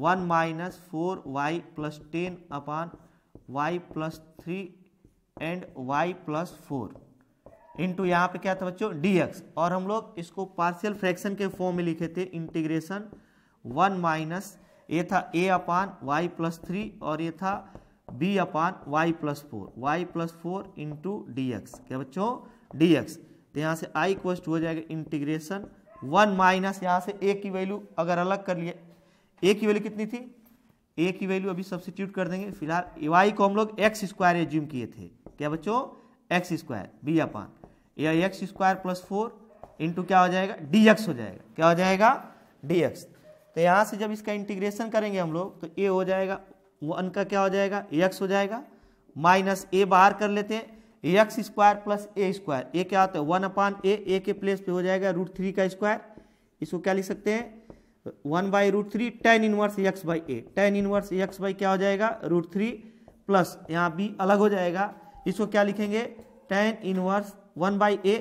A: one minus four Y plus ten upon Y plus three and y plus four into यहाँ पे क्या था बच्चों डीएक्स और हम लोग इसको पार्शियल फ्रैक्शन के फॉर्म में लिखे थे इंटीग्रेशन वन माइनस ये था A upon Y plus three और ये था B upon Y plus four Y plus four into D क्या बच्चों डीएक्स तो यहाँ से आई क्वेस्ट हो जाएगा इंटीग्रेशन वन माइनस यहाँ से ए की वैल्यू अगर अलग कर लिए ए की वैल्यू कितनी थी ए की वैल्यू अभी सब्सिट्यूट कर देंगे फिलहाल वाई को हम लोग एक्स स्क्वायर एज्यूम किए थे क्या बच्चों एक्स स्क्वायर बी अपान या X square plus four into क्या हो जाएगा डी एक्स हो जाएगा क्या हो जाएगा डी एक्स तो यहाँ से जब इसका इंटीग्रेशन करेंगे हम लोग तो ए हो जाएगा वन का क्या हो जाएगा एक्स हो जाएगा माइनस ए बाहर कर लेते हैं x square plus A square A क्या होता है वन अपान ए ए के प्लेस पे हो जाएगा रूट थ्री का स्क्वायर इसको क्या लिख सकते हैं one by root three tan inverse X by A tan inverse X by क्या हो जाएगा रूट थ्री प्लस यहाँ बी अलग हो जाएगा इसको क्या लिखेंगे tan inverse one by A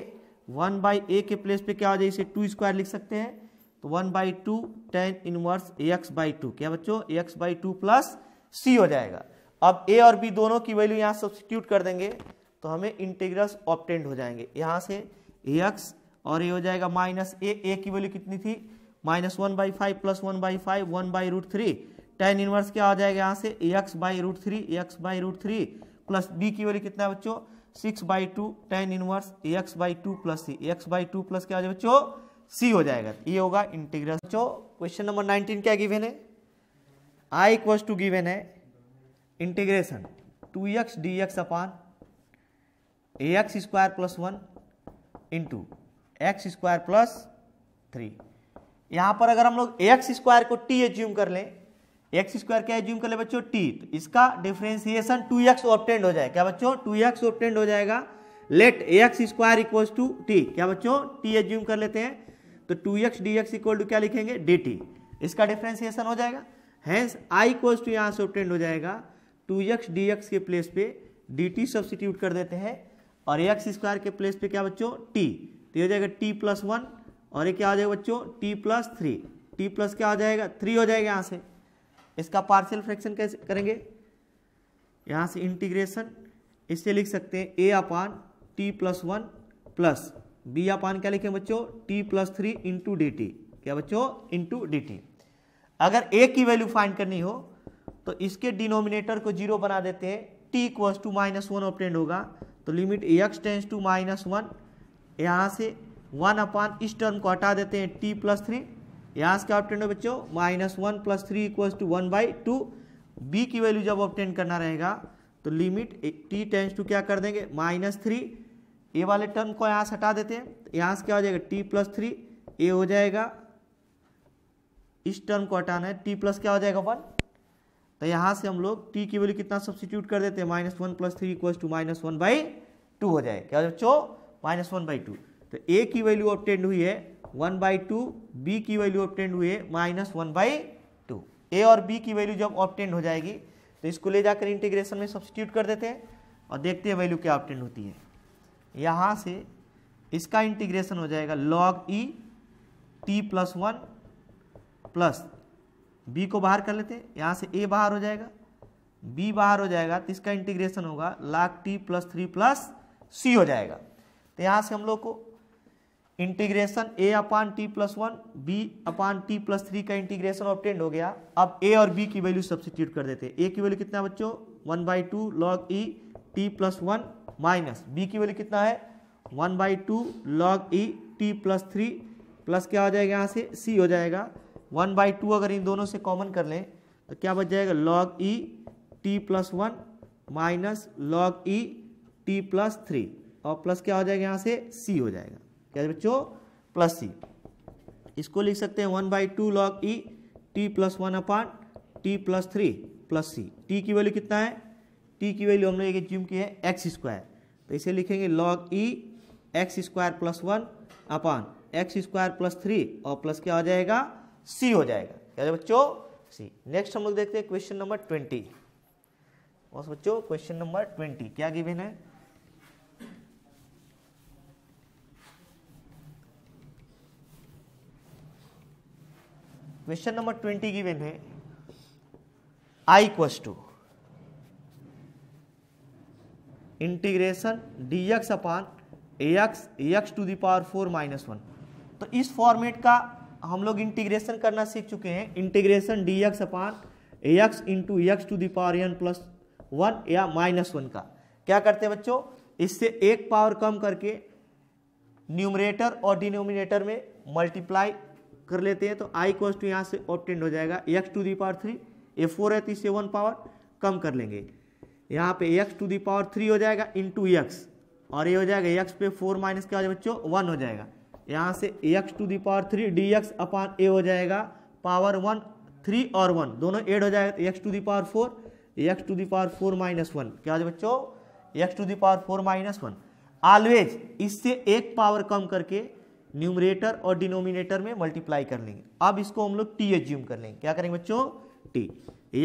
A: one by A के प्लेस पे क्या हो जाए इसे टू स्क्वायर लिख सकते हैं तो one by two tan inverse X by two क्या बच्चों एक्स बाई टू प्लस सी हो जाएगा अब ए और बी दोनों की वैल्यू यहाँ सब्सिट्यूट कर देंगे तो हमें इंटीग्रल्स ऑप्टेंड हो जाएंगे यहाँ से एक्स और ये हो जाएगा माइनस ए ए की वैल्यू कितनी थी minus one by five plus one by five one by root three tan inverse क्या आ जाएगा यहाँ से X by root three X by root three plus B की वैल्यू कितना है बच्चों six by two tan inverse X by two plus C X by two plus क्या हो जाएगा बच्चों सी हो जाएगा ये होगा इंटीग्रल बच्चों क्वेश्चन नंबर नाइनटीन क्या गिवेन है आई इक्वल्स टू गिवेन है integration two x D x upon ए x square plus one into x square plus three यहाँ पर अगर हम लोग एक्स स्क्वायर को टी एज्यूम कर लें एक्स स्क्वायर क्या एज्यूम कर ले बच्चों टी तो इसका डिफ्रेंसिएशन टू एक्स ऑप्टेंड हो जाए क्या बच्चों टू एक्स ऑप्टेंड हो जाएगा let A x square equals to T क्या बच्चों टी एज्यूम कर लेते हैं तो two x D x equal to क्या लिखेंगे डी टी इसका डिफ्रेंसिएशन हो जाएगा हैंस आई इक्वल्स टू यहाँ से ऑप्टेंड हो जाएगा टू एक्स डी एक्स के प्लेस पे डी टी सब्सिट्यूट कर देते हैं और एक्स स्क्वायर के प्लेस पे क्या बच्चों टी तो ये हो जाएगा टी प्लस वन और ये क्या हो जाएगा बच्चों T plus three T plus क्या हो जाएगा थ्री हो जाएगा यहाँ से इसका पार्शियल फ्रैक्शन कैसे करेंगे यहाँ से इंटीग्रेशन इससे लिख सकते हैं ए upon T plus one plus B upon क्या लिखें बच्चों T plus three into D T क्या बच्चों इंटू डी टी अगर ए की वैल्यू फाइंड करनी हो तो इसके डिनोमिनेटर को जीरो बना देते हैं T equals to minus one obtained होगा तो limit x tends to minus one यहाँ से वन अपान इस टर्म को हटा देते हैं टी प्लस थ्री यहाँ से क्या ऑप्टेंड हो बच्चों minus one plus three equals to one by two B की वैल्यू जब ऑप्टेन करना रहेगा तो लिमिट टी टेंस टू क्या कर देंगे माइनस थ्री ए वाले टर्म को यहाँ से हटा देते हैं तो यहाँ से क्या हो जाएगा टी प्लस थ्री ए हो जाएगा इस टर्म को हटाना है टी प्लस क्या हो जाएगा वन तो यहाँ से हम लोग टी की वैल्यू कितना सब्सिट्यूट कर देते हैं minus one plus three equals to minus one by two हो जाए क्या बच्चों माइनस वन बाई टू तो ए की वैल्यू ऑप्टेंड हुई है वन बाई टू बी की वैल्यू ऑप्टेंड हुई है minus one by two A और बी की वैल्यू जब ऑप्टेंड हो जाएगी तो इसको ले जाकर इंटीग्रेशन में सब्सिट्यूट कर देते हैं और देखते हैं वैल्यू क्या ऑप्टेंड होती है यहाँ से इसका इंटीग्रेशन हो जाएगा log E T plus one plus B को बाहर कर लेते हैं यहाँ से ए बाहर हो जाएगा बी बाहर हो जाएगा तो इसका इंटीग्रेशन होगा log T plus three plus सी हो जाएगा तो यहाँ से हम लोग को integration A upon T plus one B upon T plus three का इंटीग्रेशन ऑप्टेंड हो गया अब ए और बी की वैल्यू सब्सिट्यूट कर देते हैं ए की वैल्यू कितना बच्चों one by two log E T plus one minus B की वैल्यू कितना है one by two log E T plus three plus क्या हो जाएगा यहाँ से सी हो जाएगा वन बाई टू अगर इन दोनों से कॉमन कर लें तो क्या बच जाएगा log E T plus one minus log E T plus three और प्लस क्या हो जाएगा यहाँ से सी हो जाएगा क्या बच्चों प्लस सी इसको लिख सकते हैं one by two log E T plus one upon T plus three plus C T की वैल्यू कितना है टी की वैल्यू हमने लोग ज्यूम की है एक्स स्क्वायर तो इसे लिखेंगे लॉग ई X square plus one upon x square plus three और प्लस क्या हो जाएगा सी हो जाएगा क्या बच्चों सी नेक्स्ट हम लोग देखते हैं क्वेश्चन नंबर ट्वेंटी बच्चों क्वेश्चन नंबर ट्वेंटी क्या गिवन है क्वेश्चन नंबर ट्वेंटी गिवन है I equals to integration D x X X to the power four minus one तो इस फॉर्मेट का हम लोग इंटीग्रेशन करना सीख चुके हैं integration D x upon x into X to the power N plus one या माइनस वन का क्या करते हैं बच्चों इससे एक पावर कम करके न्यूमरेटर और डिनोमिनेटर में मल्टीप्लाई कर लेते हैं तो आई कॉस्ट यहाँ से ऑप्टेंड हो जाएगा X to the power three A four है तो इससे वन पावर कम कर लेंगे यहाँ पे X to the power three हो जाएगा इंटू एक्स और ये हो जाएगा एक्स पे फोर माइनस क्या हो जाएगा बच्चों वन हो जाएगा यहाँ से X to the power three D x upon ए हो जाएगा पावर वन थ्री और वन दोनों एड हो जाएगा X to the power four X to the power four minus one क्या हो जाए बच्चों x to the power four minus one always इससे एक पावर कम करके न्यूमरेटर और डिनोमिनेटर में मल्टीप्लाई कर लेंगे अब इसको हम लोग टी एज्यूम कर लेंगे क्या करेंगे बच्चों T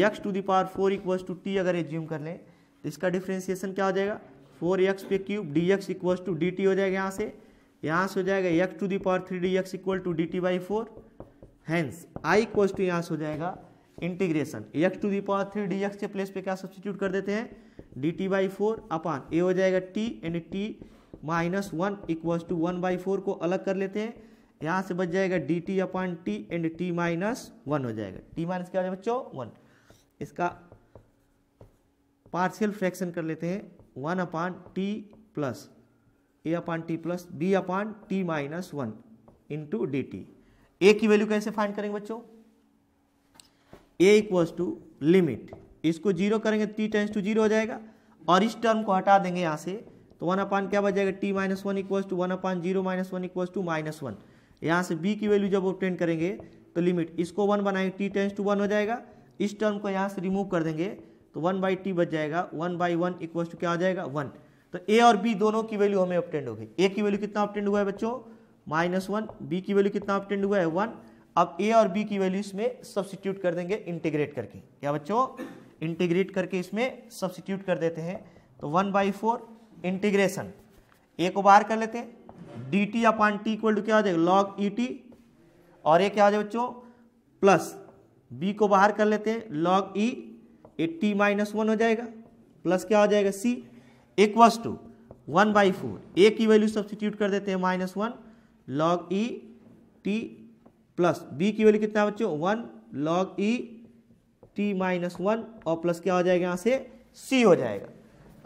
A: X to the power four equals to T अगर एज्यूम कर लें तो इसका डिफ्रेंसिएशन क्या हो जाएगा फोर एक्स पे cube D x equals to D T हो जाएगा यहाँ से यहाँ से हो जाएगा X to the power three D X equal to D T by four hence I equal to यहाँ से हो जाएगा integration X to the power three D x के प्लेस पे क्या सब्सटीट्यूट कर देते हैं D T by four upon ए हो जाएगा T and T minus one equal to one by four को अलग कर लेते हैं यहाँ से बच जाएगा D T upon T and T minus one हो जाएगा टी माइनस क्या हो जाएगा बच्चों वन इसका पार्शियल फ्रैक्शन कर लेते हैं one upon T plus A upon T plus B upon T minus one into D T A की वैल्यू कैसे फाइंड करेंगे बच्चों ए इक्वल्स टू लिमिट इसको जीरो करेंगे टी टेंस टू जीरो हो जाएगा और इस टर्म को हटा देंगे यहाँ से तो वन अपान क्या बच जाएगा T minus one equal to one upon zero minus one equals to minus one यहाँ से बी की वैल्यू जब ऑप्टेंट करेंगे तो लिमिट इसको वन बनाएंगे टी टेंस टू वन हो जाएगा इस टर्म को यहाँ से रिमूव कर देंगे तो वन बाई टी बच जाएगा one by one equals to क्या हो जाएगा वन तो ए और बी दोनों की वैल्यू हमें ऑप्टेंड हो गई ए की वैल्यू कितना ऑप्टेंड हुआ है बच्चों माइनस वन बी की वैल्यू कितना ऑप्टेंड हुआ है वन अब ए और बी की वैल्यू इसमें सब्सिट्यूट कर देंगे इंटीग्रेट करके क्या बच्चों इंटीग्रेट करके इसमें सब्सिट्यूट कर देते हैं तो one by four integration A को बाहर कर लेते हैं D T upon T equal to क्या हो जाएगा लॉग ई टी और ए क्या हो जाएगा बच्चों प्लस बी को बाहर कर लेते हैं log E A T minus one हो जाएगा प्लस क्या हो जाएगा C equals to one by four A की वैल्यू सब्सिट्यूट कर देते हैं minus one log E T plus B की वैल्यू कितना बच्चों वन लॉग ई टी माइनस वन और प्लस क्या हो जाएगा यहाँ से सी हो जाएगा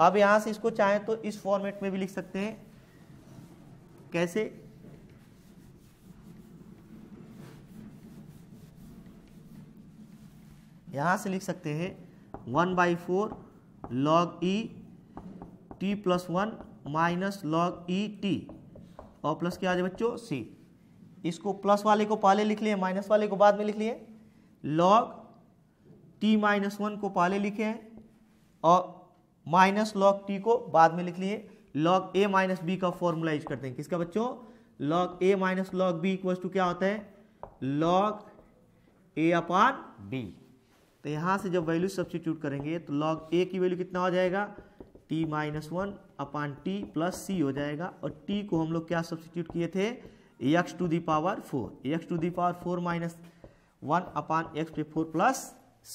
A: अब यहाँ से इसको चाहें तो इस फॉर्मेट में भी लिख सकते हैं कैसे यहां से लिख सकते हैं one by four log E e T plus one minus log E T और प्लस क्या आ जाए बच्चों सी इसको प्लस वाले को पहले लिख लिए माइनस वाले को बाद में लिख लिए लॉग टी माइनस वन को पहले लिखे हैं और माइनस लॉग टी को बाद में लिख लिए लॉग ए माइनस बी का फॉर्मूला यूज करते हैं किसका बच्चों log A minus log B equals to क्या होता है लॉग ए अपान बी तो यहाँ से जब वैल्यू सब्सिट्यूट करेंगे तो लॉग ए की वैल्यू कितना हो जाएगा T minus one upon T plus सी हो जाएगा और टी को हम लोग क्या सब्सिट्यूट किए थे X to the power four X to the power four minus one upon X पे फोर प्लस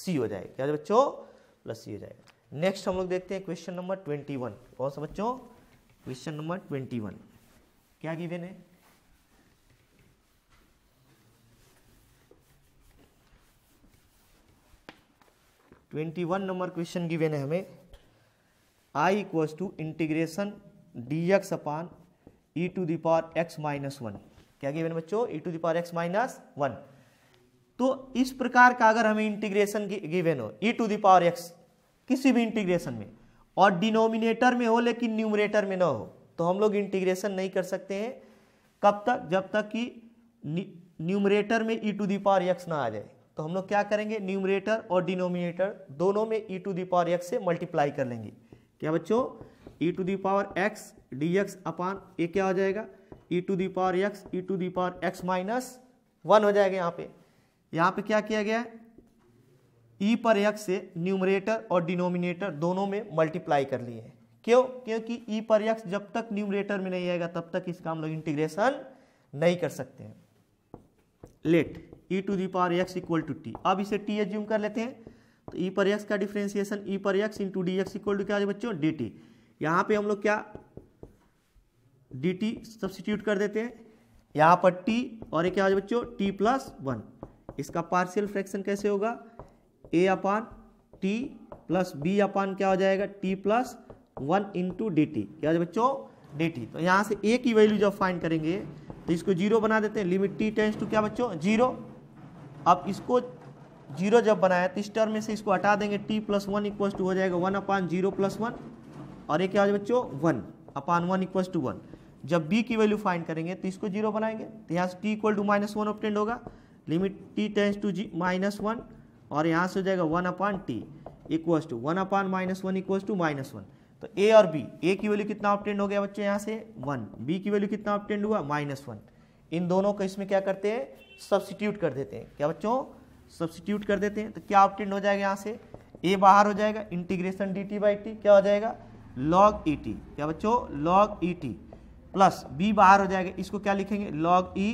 A: सी हो जाएगा क्या बच्चों प्लस सी हो जाएगा नेक्स्ट हम लोग देखते हैं क्वेश्चन नंबर ट्वेंटी वन कौन सा बच्चों क्वेश्चन नंबर ट्वेंटी वन क्या गिवेन है twenty one number question given है हमें I equals to integration D x upon E to the power X minus one क्या गिवन बच्चों E to the power X minus one तो इस प्रकार का अगर हमें इंटीग्रेशन गिवेन हो ई टू दावर एक्स किसी भी इंटीग्रेशन में और डिनोमिनेटर में हो लेकिन न्यूमरेटर में ना हो तो हम लोग इंटीग्रेशन नहीं कर सकते हैं कब तक जब तक कि न्यूमरेटर में ई टू दावर एक्स ना आ जाए तो हम लोग क्या करेंगे न्यूमरेटर और डिनोमिनेटर दोनों में ई टू दावर एक्स से मल्टीप्लाई कर लेंगे क्या बच्चों e to the power X D x upon ये क्या हो जाएगा E to the power X e to the power x minus e one हो जाएगा यहाँ पे यहाँ पे क्या किया गया है ई e पर x से न्यूमरेटर और डिनोमिनेटर दोनों में मल्टीप्लाई कर लिए क्यों क्योंकि ई e पर x जब तक न्यूमरेटर में नहीं आएगा तब तक इसका हम लोग इंटीग्रेशन नहीं कर सकते हैं let E to the power X equal to T अब इसे टी एज्यूम कर लेते हैं तो e ई पर एक्स का डिफ्रेंसिएशन ई e पर X into D x equal to क्या बच्चों डी टी यहाँ पे हम लोग क्या डी टी सब्सिट्यूट कर देते हैं यहाँ पर टी और ये क्या हो बच्चों टी प्लस वन इसका पार्शियल फ्रैक्शन कैसे होगा A upon T plus B upon क्या हो जाएगा T plus one into D T क्या बच्चों डी टी तो यहाँ से ए की वैल्यू जब फाइन करेंगे तो इसको जीरो बना देते हैं लिमिट टी टेंस टू क्या बच्चों जीरो अब इसको जीरो जब बनाया तो इस टर्म में से इसको हटा देंगे t plus one equal to हो जाएगा one upon zero plus one और ये क्या हो बच्चों one upon one equal to one जब बी की वैल्यू फाइंड करेंगे तो इसको जीरो बनाएंगे तो यहाँ से t equal to minus one obtained होगा लिमिट टी टेंस टू जी माइनस वन और यहाँ से हो जाएगा one upon t equal to one upon minus one equal to minus one तो ए और बी ए की वैल्यू कितना ऑप्टेंड हो गया बच्चों यहाँ से वन बी की वैल्यू कितना ऑप्टेंड हुआ माइनस वन इन दोनों को इसमें क्या करते हैं सब्सिट्यूट कर देते हैं क्या बच्चों सब्सटीट्यूट कर देते हैं तो क्या ऑप्टेंड हो जाएगा यहाँ से ए बाहर हो जाएगा integration d T by t क्या हो जाएगा लॉग ई टी क्या बच्चों log E T plus b बाहर हो जाएगा इसको क्या लिखेंगे log E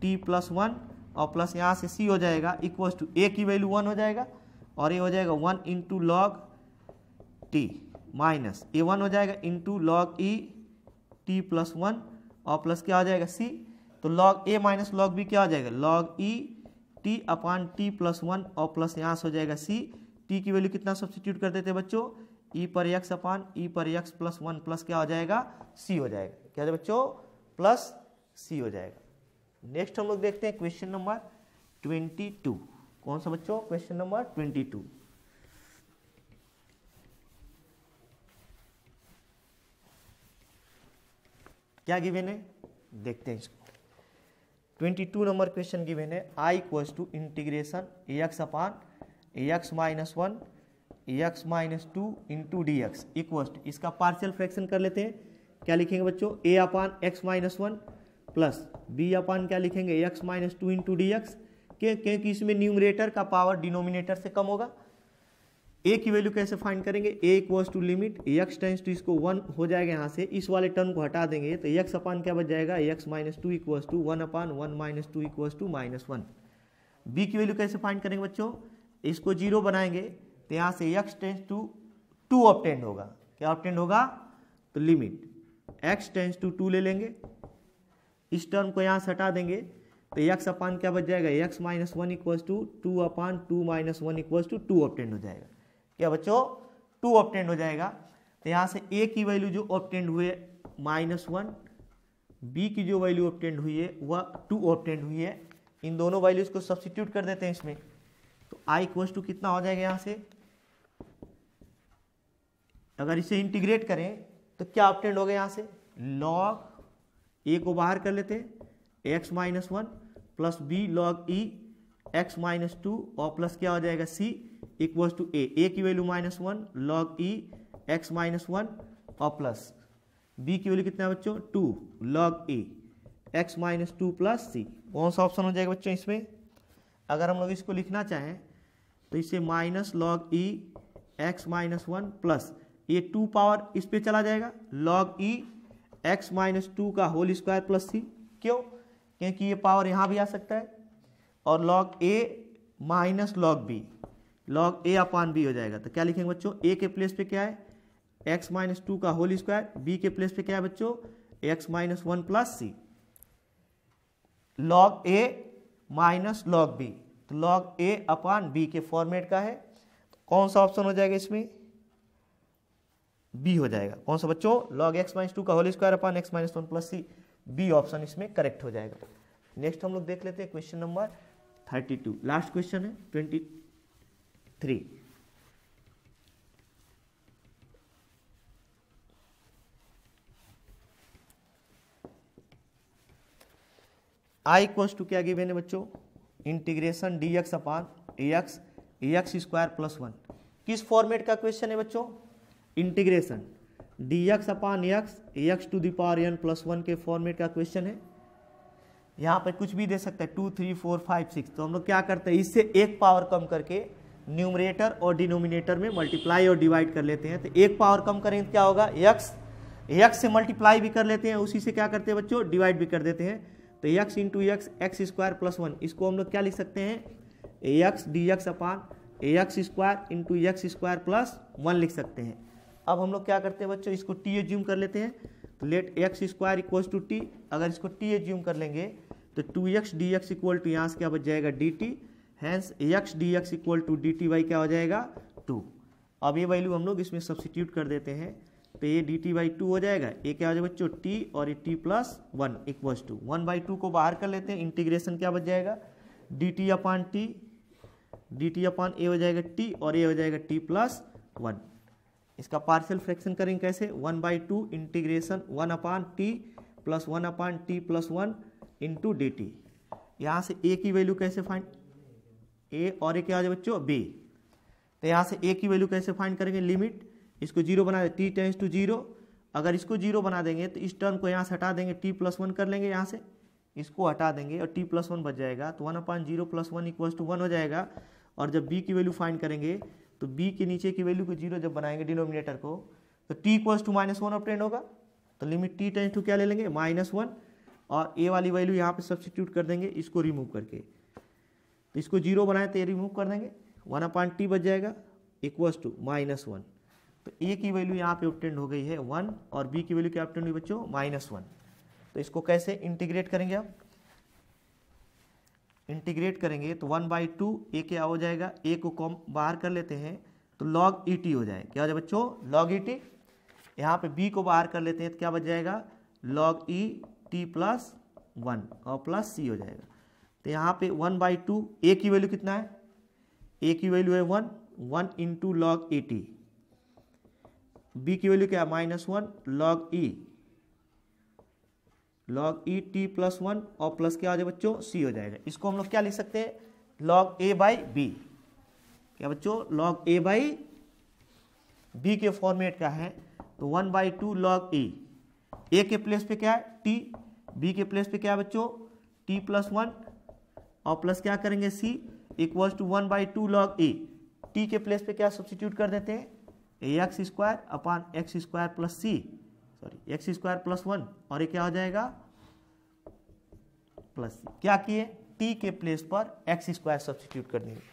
A: T plus one और प्लस यहाँ से सी हो जाएगा इक्वल टू ए की वैल्यू वन हो जाएगा और ये हो जाएगा one into log t minus a one हो जाएगा into log E T plus one और प्लस क्या हो जाएगा सी तो लॉग ए माइनस लॉग बी क्या हो जाएगा लॉग ई e t upon T plus one और प्लस यहाँ से हो जाएगा सी टी की वैल्यू कितना सब्सिट्यूट कर देते हैं बच्चों ई e पर एक्स अपान ई पर एक्स प्लस वन प्लस क्या हो जाएगा सी हो जाएगा क्या हो बच्चों प्लस सी हो जाएगा नेक्स्ट हम लोग देखते हैं क्वेश्चन नंबर ट्वेंटी टू कौन सा बच्चों क्वेश्चन नंबर ट्वेंटी टू क्या गिवेन है देखते हैं इसको twenty two number question given है I equals to integration a x upon A x minus one a x minus two into D x equals to इसका पार्शियल फ्रैक्शन कर लेते हैं क्या लिखेंगे बच्चों ए upon x minus one plus B upon क्या लिखेंगे x minus two into D x क्योंकि इसमें न्यूमरेटर का पावर डिनोमिनेटर से कम होगा ए की वैल्यू कैसे फाइंड करेंगे a equals to limit x tends to इसको वन हो जाएगा यहाँ से इस वाले टर्म को हटा देंगे तो एक्स अपान क्या बच जाएगा x minus two equals to one upon one minus two equals to minus one B की वैल्यू कैसे फाइंड करेंगे बच्चों इसको जीरो बनाएंगे तो यहाँ से x tends to two obtained होगा क्या ऑप्टेंड होगा तो limit x tends to two ले लेंगे इस टर्म को यहाँ से हटा देंगे तो एक्स अपान क्या बच जाएगा x minus one equals to two upon two minus one equals to two obtained हो जाएगा क्या बच्चों टू ऑप्टेंड हो जाएगा तो यहाँ से ए की वैल्यू जो ऑप्टेंड हुई है माइनस वन बी की जो वैल्यू ऑप्टेंड हुई है वह टू ऑप्टेंड हुई है इन दोनों वैल्यूज को सब्सिट्यूट कर देते हैं इसमें तो आई इक्वस टू कितना हो जाएगा यहाँ से अगर इसे इंटीग्रेट करें तो क्या ऑप्टेंड हो गया यहाँ से लॉग ए को बाहर कर लेते हैं x minus one plus b log ई एक्स माइनस टू और प्लस क्या हो जाएगा c equals to a a की वैल्यू माइनस वन लॉग ई एक्स माइनस वन और प्लस बी की वैल्यू कितना है बच्चों two log a x minus two plus c कौन सा ऑप्शन हो जाएगा बच्चों इसमें अगर हम लोग इसको लिखना चाहें तो इसे माइनस लॉग ई एक्स माइनस वन प्लस ये टू पावर इस पर चला जाएगा लॉग ई एक्स माइनस टू का होल स्क्वायर प्लस सी क्यों क्योंकि ये पावर यहाँ भी आ सकता है और log A minus log b log a upon b हो जाएगा तो क्या लिखेंगे बच्चों ए के प्लेस पे क्या है एक्स माइनस टू का होल स्क्वायर बी के प्लेस पे क्या है बच्चों x minus one plus c log ए माइनस लॉग बी तो लॉग ए अपान बी के फॉर्मेट का है तो कौन सा ऑप्शन हो जाएगा इसमें बी हो जाएगा कौन सा बच्चों लॉग एक्स माइनस टू का whole square upon x minus one plus सी बी ऑप्शन इसमें करेक्ट हो जाएगा नेक्स्ट हम लोग देख लेते हैं question number thirty two last question है twenty three I equals to क्या गिवेन है बच्चों integration D x upon A x a x square plus one किस फॉर्मेट का क्वेश्चन है बच्चों integration D x upon x a x to the power N plus one के format का question है यहाँ पर कुछ भी दे सकता है two three four five six तो हम लोग क्या करते हैं इससे एक पावर कम करके न्यूमरेटर और डिनोमिनेटर में मल्टीप्लाई और डिवाइड कर लेते हैं तो एक पावर कम करेंगे तो क्या होगा यक्स यक्स से मल्टीप्लाई भी कर लेते हैं उसी से क्या करते हैं बच्चों डिवाइड भी कर देते हैं तो x into x x square plus one इसको हम लोग क्या लिख सकते हैं x D x upon x square into x square plus one लिख सकते हैं अब हम लोग क्या करते हैं बच्चों इसको टी एज्यूम कर लेते हैं तो let x square equals to T अगर इसको टी एज्यूम कर लेंगे तो two x D x equal to यहाँ से क्या बच जाएगा D t hence x D x equal to D t y क्या हो जाएगा टू अब ये वैल्यू हम लोग इसमें सब्सिट्यूट कर देते हैं तो ये डी टी बाई टू हो जाएगा ये क्या हो जाएगा बच्चों टी और ये t plus one equals to one by two को बाहर कर लेते हैं इंटीग्रेशन क्या बच जाएगा D T upon t d T upon ए हो जाएगा टी और ए हो जाएगा टी प्लस वन इसका पार्शियल फ्रैक्शन करेंगे कैसे one by two integration one upon T plus one upon T plus one into D t यहाँ से ए की वैल्यू कैसे फाइंड ए और ए क्या आ जाए बच्चों बी तो यहाँ से ए की वैल्यू कैसे फाइंड करेंगे लिमिट इसको जीरो बना दे टी टेंस टू जीरो अगर इसको जीरो बना देंगे तो इस टर्म को यहाँ से हटा देंगे टी प्लस वन कर लेंगे यहाँ से इसको हटा देंगे और टी प्लस वन बच जाएगा तो one upon zero plus one equals to one हो जाएगा और जब बी की वैल्यू फाइंड करेंगे तो बी के नीचे की वैल्यू को जीरो जब बनाएंगे डिनोमिनेटर को तो t equals to minus one obtained होगा तो लिमिट टी टेंस टू क्या ले लेंगे माइनस वन और ए वाली वैल्यू यहाँ पर सब्सटीट्यूट कर देंगे इसको रिमूव करके तो इसको जीरो बनाए तो ये रिमूव कर देंगे वन अपॉन टी बच जाएगा इक्वस टू माइनस वन तो ए की वैल्यू यहाँ पे ऑप्टेंड हो गई है वन और बी की वैल्यू क्या ऑप्टेंड हुई बच्चों माइनस वन तो इसको कैसे इंटीग्रेट करेंगे आप इंटीग्रेट करेंगे तो वन बाई टू ए क्या हो जाएगा ए को कॉम बाहर कर लेते हैं तो लॉग ई टी हो जाए क्या हो जाए बच्चों लॉग ई टी यहाँ पे बी को बाहर कर लेते हैं तो क्या बच जाएगा log E T plus one और प्लस सी हो जाएगा तो यहाँ पे वन बाई टू ए की वैल्यू कितना है ए की वैल्यू है one one into log a t b की वैल्यू क्या है minus one log e log E T plus one और प्लस क्या हो जाए बच्चों सी हो जाएगा इसको हम लोग क्या लिख सकते हैं लॉग ए बाई बी क्या बच्चों लॉग ए बाई बी के फॉर्मेट का है तो one by two log a a के प्लेस पे क्या है टी बी के प्लेस पे क्या है बच्चों टी प्लस वन और प्लस क्या करेंगे c equals to one by two log a t के प्लेस पे क्या सब्सिट्यूट कर देते हैं a x square upon x square plus c sorry x square plus one और ये क्या हो जाएगा प्लस सी क्या किए टी के प्लेस पर एक्स स्क्वायर सब्सिट्यूट कर देंगे